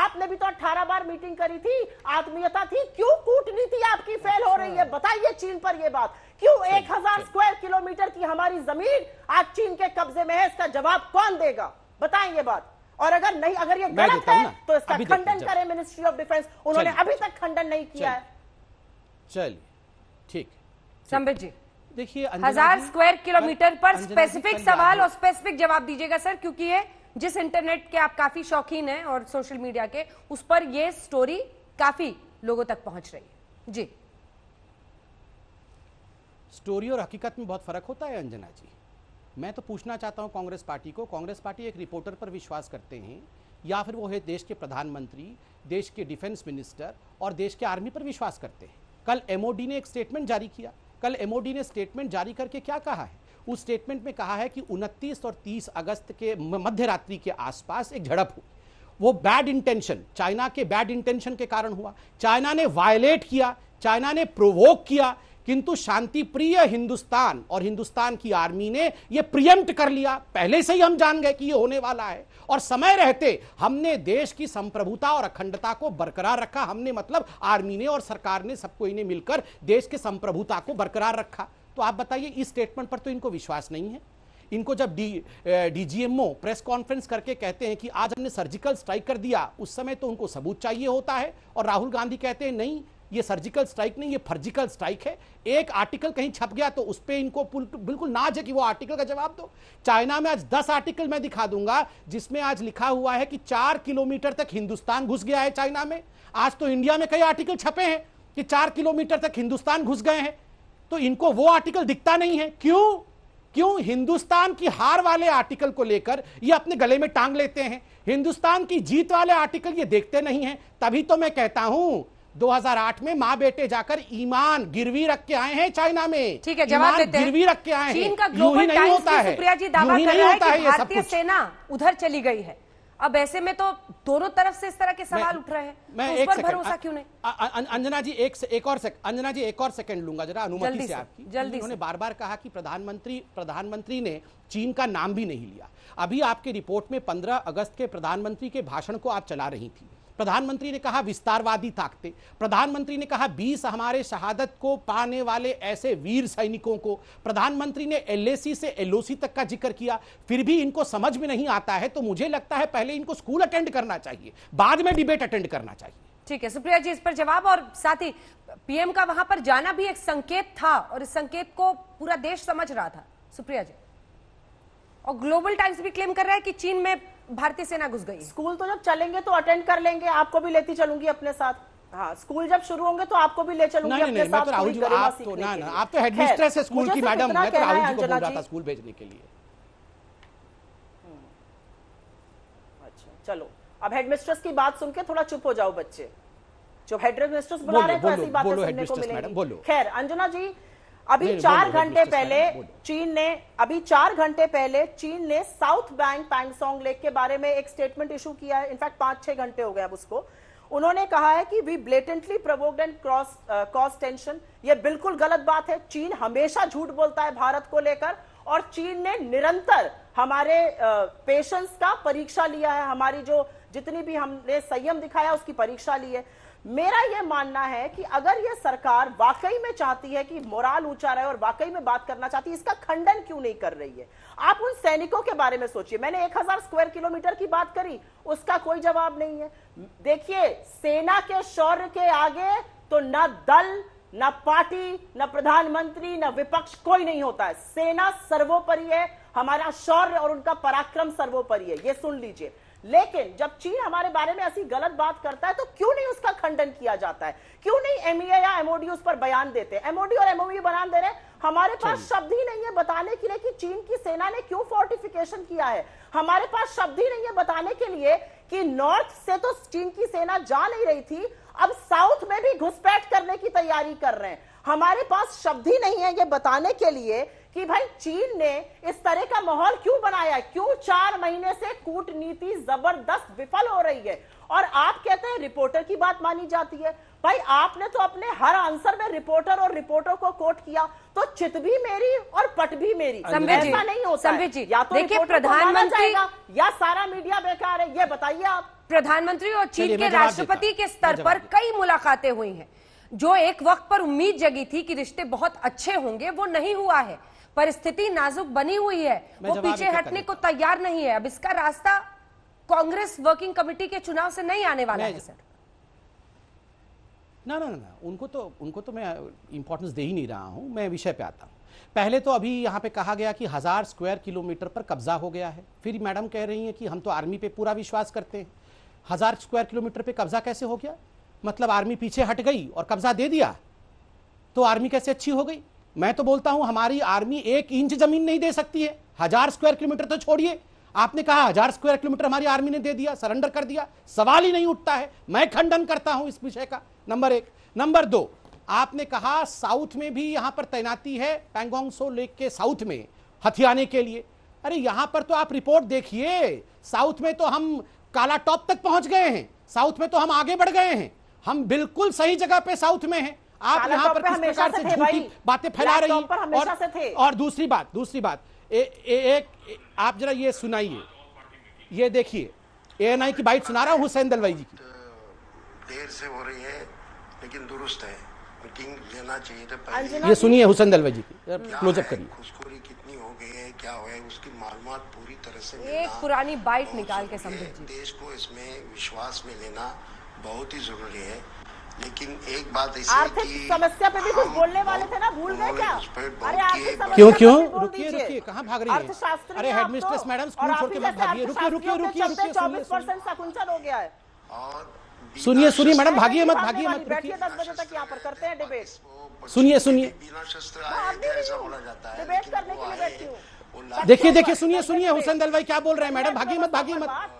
आपने भी तो 18 बार मीटिंग करी थी आत्मीयता थी क्यों कूटनीति आपकी फेल हो रही है अच्छा। बताइए चीन पर यह बात क्यों एक हजार स्क्वायर किलोमीटर की हमारी जमीन आज चीन के कब्जे में है इसका जवाब कौन देगा बताएं ये बात और अगर नहीं अगर ये गलत है तो इसका खंडन करें मिनिस्ट्री ऑफ डिफेंस उन्होंने अभी तक खंडन नहीं किया है चलिए ठीक संबित जी देखिए हजार स्क्वायर किलोमीटर अं- पर स्पेसिफिक सवाल और स्पेसिफिक जवाब दीजिएगा सर क्योंकि ये जिस इंटरनेट के आप काफी शौकीन हैं और सोशल मीडिया के उस पर ये स्टोरी काफी लोगों तक पहुंच रही है जी स्टोरी और हकीकत में बहुत फर्क होता है अंजना जी मैं तो पूछना चाहता हूँ कांग्रेस पार्टी को कांग्रेस पार्टी एक रिपोर्टर पर विश्वास करते हैं या फिर वो है देश के प्रधानमंत्री देश के डिफेंस मिनिस्टर और देश के आर्मी पर विश्वास करते हैं कल एम ने एक स्टेटमेंट जारी किया कल एम ने स्टेटमेंट जारी करके क्या कहा है उस स्टेटमेंट में कहा है कि उनतीस और तीस अगस्त के मध्य रात्रि के आसपास एक झड़प हुई वो बैड इंटेंशन चाइना के बैड इंटेंशन के कारण हुआ चाइना ने वायलेट किया चाइना ने प्रोवोक किया किंतु शांति प्रिय हिंदुस्तान और हिंदुस्तान की आर्मी ने यह प्रियंट कर लिया पहले से ही हम जान गए कि यह होने वाला है और समय रहते हमने देश की संप्रभुता और अखंडता को बरकरार रखा हमने मतलब आर्मी ने और सरकार ने सबको इन्हें मिलकर देश के संप्रभुता को बरकरार रखा तो आप बताइए इस स्टेटमेंट पर तो इनको विश्वास नहीं है इनको जब डी डीजीएमओ प्रेस कॉन्फ्रेंस करके कहते हैं कि आज हमने सर्जिकल स्ट्राइक कर दिया उस समय तो उनको सबूत चाहिए होता है और राहुल गांधी कहते हैं नहीं ये सर्जिकल स्ट्राइक नहीं ये फर्जिकल स्ट्राइक है एक आर्टिकल कहीं छप गया तो उस पर इनको बिल्कुल नाज है कि वो आर्टिकल का जवाब दो चाइना में आज दस आर्टिकल मैं दिखा दूंगा जिसमें आज लिखा हुआ है कि चार किलोमीटर तक हिंदुस्तान घुस गया है चाइना में आज तो इंडिया में कई आर्टिकल छपे हैं कि चार किलोमीटर तक हिंदुस्तान घुस गए हैं तो इनको वो आर्टिकल दिखता नहीं है क्यों क्यों हिंदुस्तान की हार वाले आर्टिकल को लेकर ये अपने गले में टांग लेते हैं हिंदुस्तान की जीत वाले आर्टिकल ये देखते नहीं हैं तभी तो मैं कहता हूं 2008 में माँ बेटे जाकर ईमान गिरवी रख के आए हैं चाइना में ठीक है जवाब देते हैं गिरवी रख के आए हैं चीन का ग्लोबल नहीं होता है सुप्रिया जी दावा कर रहा है कि भारतीय सेना उधर चली गई है अब ऐसे में तो दोनों तरफ से इस तरह के सवाल उठ रहे हैं तो मैं तो उस पर भरोसा क्यों नहीं अंजना जी एक एक और सेकंड अंजना जी एक और सेकंड लूंगा जरा अनुमति से आपकी जल्दी उन्होंने बार बार कहा कि प्रधानमंत्री प्रधानमंत्री ने चीन का नाम भी नहीं लिया अभी आपके रिपोर्ट में पंद्रह अगस्त के प्रधानमंत्री के भाषण को आप चला रही थी प्रधानमंत्री ने कहा विस्तारवादी ताकतें प्रधानमंत्री ने कहा 20 हमारे शहादत को पाने वाले ऐसे वीर सैनिकों को प्रधानमंत्री ने एलएसी से एलओसी तक का जिक्र किया फिर भी इनको समझ में नहीं आता है तो मुझे लगता है पहले इनको स्कूल अटेंड करना चाहिए बाद में डिबेट अटेंड करना चाहिए ठीक है सुप्रिया जी इस पर जवाब और साथ ही पीएम का वहां पर जाना भी एक संकेत था और इस संकेत को पूरा देश समझ रहा था सुप्रिया जी और ग्लोबल टाइम्स भी क्लेम कर रहा है कि चीन में भारतीय सेना घुस गई स्कूल तो जब चलेंगे तो अटेंड कर लेंगे आपको भी लेती चलूंगी अपने साथ हाँ स्कूल जब शुरू होंगे तो आपको भी ले चलूंगी नहीं, अपने नहीं, साथ मैं तो, तो आप तो ना ना आप तो हेडमिस्ट्रेस है स्कूल की मैडम मैं तो राहुल जी को बोल रहा था स्कूल भेजने के लिए हम्म। अच्छा चलो अब हेडमिस्ट्रेस की बात सुन के थोड़ा चुप हो जाओ बच्चे जो हेडमिस्ट्रेस बुला रहे हैं तो ऐसी बातें सुनने को मिलेंगी खैर अंजना जी अभी चार घंटे पहले चीन ने अभी चार घंटे पहले चीन ने साउथ बैंक पैंगसोंग लेक के बारे में एक स्टेटमेंट इशू किया है इनफैक्ट पांच छह घंटे हो गए अब उसको उन्होंने कहा है कि we blatantly provoked and cross cross tension यह बिल्कुल गलत बात है चीन हमेशा झूठ बोलता है भारत को लेकर और चीन ने निरंतर हमारे पेशेंस uh, का परीक्षा लिया है हमारी जो जितनी भी हमने संयम दिखाया उसकी परीक्षा ली है मेरा यह मानना है कि अगर यह सरकार वाकई में चाहती है कि मोराल ऊंचा रहे और वाकई में बात करना चाहती है इसका खंडन क्यों नहीं कर रही है आप उन सैनिकों के बारे में सोचिए मैंने 1000 स्क्वायर किलोमीटर की बात करी उसका कोई जवाब नहीं है देखिए सेना के शौर्य के आगे तो न दल ना पार्टी न प्रधानमंत्री न विपक्ष कोई नहीं होता है सेना सर्वोपरि है हमारा शौर्य और उनका पराक्रम सर्वोपरि है ये सुन लीजिए लेकिन जब चीन हमारे बारे में ऐसी गलत बात करता है तो क्यों नहीं उसका खंडन किया जाता है क्यों नहीं एमईए e या एमओडी उस पर बयान देते हैं एमओडी और एमओ बयान दे रहे हमारे पास शब्द ही नहीं है बताने के लिए कि चीन की सेना ने क्यों फोर्टिफिकेशन किया है हमारे पास शब्द ही नहीं है बताने के लिए कि नॉर्थ से तो चीन की सेना जा नहीं रही थी अब साउथ में भी घुसपैठ करने की तैयारी कर रहे हैं हमारे पास शब्द ही नहीं है ये बताने के लिए कि भाई चीन ने इस तरह का माहौल क्यों बनाया क्यों चार महीने से कूटनीति जबरदस्त विफल हो रही है और आप कहते हैं रिपोर्टर की बात मानी जाती है भाई आपने तो अपने हर आंसर में रिपोर्टर और रिपोर्टर को कोट किया तो चित भी मेरी और पट भी मेरी ऐसा नहीं होता जी या तो देखिए प्रधानमंत्री या सारा मीडिया बेकार है ये बताइए आप प्रधानमंत्री और चीन के राष्ट्रपति के स्तर पर कई मुलाकातें हुई हैं जो एक वक्त पर उम्मीद जगी थी कि रिश्ते बहुत अच्छे होंगे वो नहीं हुआ है परिस्थिति नाजुक बनी हुई है वो पीछे हटने को तैयार नहीं है अब इसका रास्ता कांग्रेस वर्किंग कमेटी के चुनाव से नहीं आने वाला है सर ना ना ना उनको तो उनको तो मैं इंपॉर्टेंस दे ही नहीं रहा हूं मैं विषय पे आता हूं पहले तो अभी यहां पे कहा गया कि हज़ार स्क्वायर किलोमीटर पर कब्जा हो गया है फिर मैडम कह रही हैं कि हम तो आर्मी पे पूरा विश्वास करते हैं हज़ार स्क्वायर किलोमीटर पे कब्जा कैसे हो गया मतलब आर्मी पीछे हट गई और कब्जा दे दिया तो आर्मी कैसे अच्छी हो गई मैं तो बोलता हूं हमारी आर्मी एक इंच जमीन नहीं दे सकती है हजार स्क्वायर किलोमीटर तो छोड़िए आपने कहा हजार स्क्वायर किलोमीटर हमारी आर्मी ने दे दिया सरेंडर कर दिया सवाल ही नहीं उठता है मैं खंडन करता हूं इस विषय का नंबर एक नंबर दो आपने कहा साउथ में भी यहां पर तैनाती है पैंगोंगसो लेक के साउथ में हथियाने के लिए अरे यहां पर तो आप रिपोर्ट देखिए साउथ में तो हम काला टॉप तक पहुंच गए हैं साउथ में तो हम आगे बढ़ गए हैं हम बिल्कुल सही जगह पे साउथ में हैं आप यहाँ पर किस प्रकार से झूठी बातें फैला रही और, और दूसरी बात दूसरी बात एक आप जरा ये सुनाइए ये देखिए ए एन आई की बाइट सुना रहा हूँ हुसैन दलवाई जी की देर से हो रही है लेकिन दुरुस्त है मीटिंग लेना चाहिए था ये सुनिए हुसैन दलवाई जी क्लोजअप करिए घुसखोरी कितनी हो गई है क्या हुआ है उसकी मालूम पूरी तरह से एक पुरानी बाइट निकाल के समझ देश को इसमें विश्वास में लेना बहुत ही जरूरी है लेकिन एक बात ऐसी आर्थिक समस्या पे भी कुछ बोलने वाले थे ना भूल गए क्या अरे क्यों क्यों रुकिए रुकिए कहाँ भाग रही है अरे हेडमिस्ट्रेस मैडम स्कूल छोड़ के मत भागिए रुकिए रुकिए रुकिए रुकिए चौबीस परसेंट सकुंचन हो गया है और सुनिए सुनिए मैडम भागिए मत भागिए मत बैठिए दस बजे तक यहाँ पर करते हैं डिबेट सुनिए सुनिए बिना शस्त्र ऐसा बोला जाता है डिबेट करने के लिए बैठी हूँ देखिए देखिए सुनिए सुनिए हुसैन दलवाई क्या बोल रहे हैं मैडम भागिए मत भागिए मत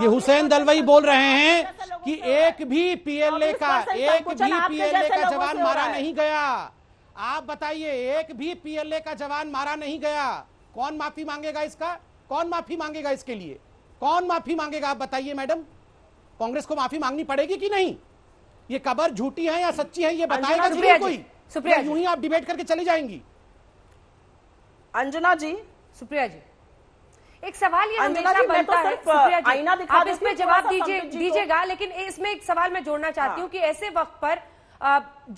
ये हुसैन दलवई बोल रहे हैं कि एक भी पीएलए का एक भी पीएलए का जवान मारा नहीं गया आप बताइए एक भी पीएलए का जवान मारा नहीं गया कौन माफी मांगेगा इसका कौन माफी मांगेगा इसके लिए कौन माफी मांगेगा आप बताइए मैडम कांग्रेस को माफी मांगनी पड़ेगी कि नहीं ये खबर झूठी है या सच्ची है ये बताएगा जरूर कोई सुप्रिया यूं ही आप डिबेट करके चली जाएंगी अंजना जी सुप्रिया जी एक सवाल ये हमेशा तो बनता है आईना दिखा आप इसमें जवाब दीजिए तो। दीजिएगा लेकिन इसमें एक सवाल मैं जोड़ना चाहती हूँ हाँ। कि ऐसे वक्त पर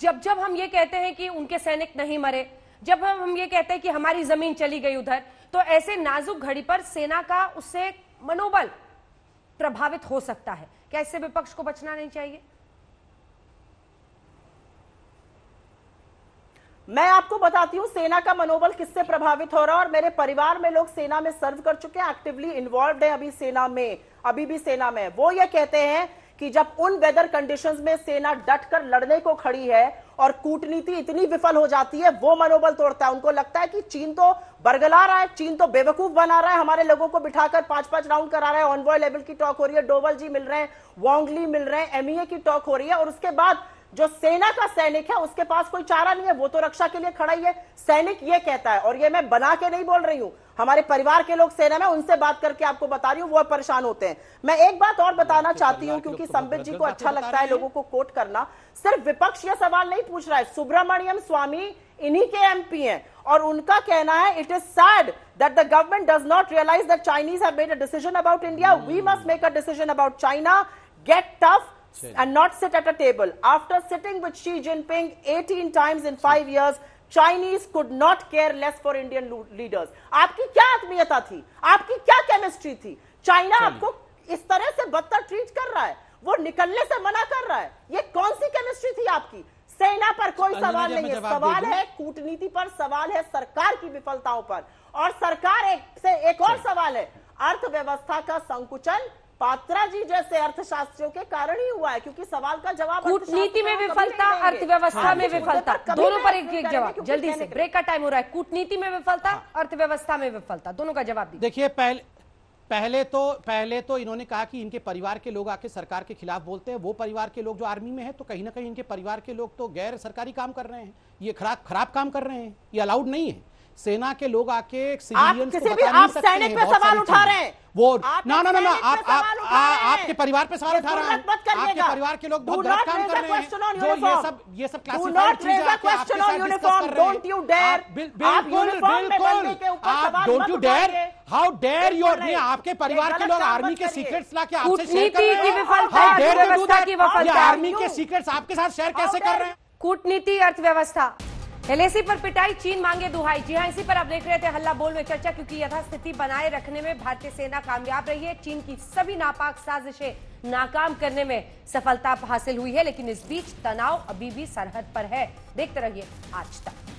जब जब हम ये कहते हैं कि उनके सैनिक नहीं मरे जब हम हम ये कहते हैं कि हमारी जमीन चली गई उधर तो ऐसे नाजुक घड़ी पर सेना का उससे मनोबल प्रभावित हो सकता है क्या इससे विपक्ष को बचना नहीं चाहिए मैं आपको बताती हूँ सेना का मनोबल किससे प्रभावित हो रहा है और मेरे परिवार में लोग सेना में सर्व कर चुके हैं एक्टिवली इन्वॉल्व है अभी सेना में अभी भी सेना में वो ये कहते हैं कि जब उन वेदर कंडीशंस में सेना डट कर लड़ने को खड़ी है और कूटनीति इतनी विफल हो जाती है वो मनोबल तोड़ता है उनको लगता है कि चीन तो बरगला रहा है चीन तो बेवकूफ बना रहा है हमारे लोगों को बिठाकर पांच पांच राउंड करा रहा है ऑनबॉय लेवल की टॉक हो रही है डोवल जी मिल रहे हैं वांगली मिल रहे हैं एमईए e की टॉक हो रही है और उसके बाद जो सेना का सैनिक है उसके पास कोई चारा नहीं है वो तो रक्षा के लिए खड़ा ही है सैनिक ये कहता है और ये मैं बना के नहीं बोल रही हूं हमारे परिवार के लोग सेना में उनसे बात करके आपको बता रही हूँ वो परेशान होते हैं मैं एक बात और बताना चाहती हूँ क्योंकि तो संबित जी को अच्छा लगता है लोगों को कोट करना सिर्फ विपक्ष ये सवाल नहीं पूछ रहा है सुब्रमण्यम स्वामी इन्हीं के एमपी हैं और उनका कहना है it is sad that the government does not realise that Chinese have made a decision about India we must make a decision about China get tough and not sit at a table. After sitting with Xi Jinping 18 times in five years, Chinese could not care less for Indian leaders. आपकी क्या आत्मीयता थी आपकी क्या chemistry थी China आपको इस तरह से बदतर ट्रीट कर रहा है वो निकलने से मना कर रहा है ये कौन सी केमिस्ट्री थी आपकी सेना पर कोई सवाल नहीं है सवाल है कूटनीति पर सवाल है सरकार की विफलताओं पर और सरकार एक से एक और सवाल है अर्थव्यवस्था का संकुचन पात्रा जी जैसे अर्थशास्त्रियों के कारण ही हुआ है क्योंकि सवाल का जवाब कूटनीति में विफलता अर्थव्यवस्था हाँ, में विफलता दोनों पर एक जवाब जल्दी से ब्रेक का टाइम हो रहा है कूटनीति में विफलता हाँ। अर्थव्यवस्था में विफलता दोनों का जवाब देखिए पहले पहले तो पहले तो इन्होंने कहा कि इनके परिवार के लोग आके सरकार के खिलाफ बोलते हैं वो परिवार के लोग जो आर्मी में है तो कहीं ना कहीं इनके परिवार के लोग तो गैर सरकारी काम कर रहे हैं ये खराब खराब काम कर रहे हैं ये अलाउड नहीं है सेना के लोग आके सिविलियंस को बता नहीं सकते सवाल उठा रहे हैं वो ना ना ना ना आप आप आपके परिवार पे सवाल उठा रहे आपके परिवार के लोग बहुत गलत काम कर रहे हैं जो ये सब ये सब क्लासिफाइड बिल्कुल बिल्कुल आप don't you dare how dare your ने आपके परिवार के लोग आर्मी के सीक्रेट्स ला के आपसे शेयर कर रहे हैं how dare you do that army के सीक्रेट्स आपके साथ शेयर कैसे कर रहे हैं कूटनीति अर्थव्यवस्था एलएसी पर पिटाई चीन मांगे दुहाई जी हाँ इसी पर आप देख रहे थे हल्ला बोल में चर्चा क्योंकि यथास्थिति बनाए रखने में भारतीय सेना कामयाब रही है चीन की सभी नापाक साजिशें नाकाम करने में सफलता हासिल हुई है लेकिन इस बीच तनाव अभी भी सरहद पर है देखते रहिए आज तक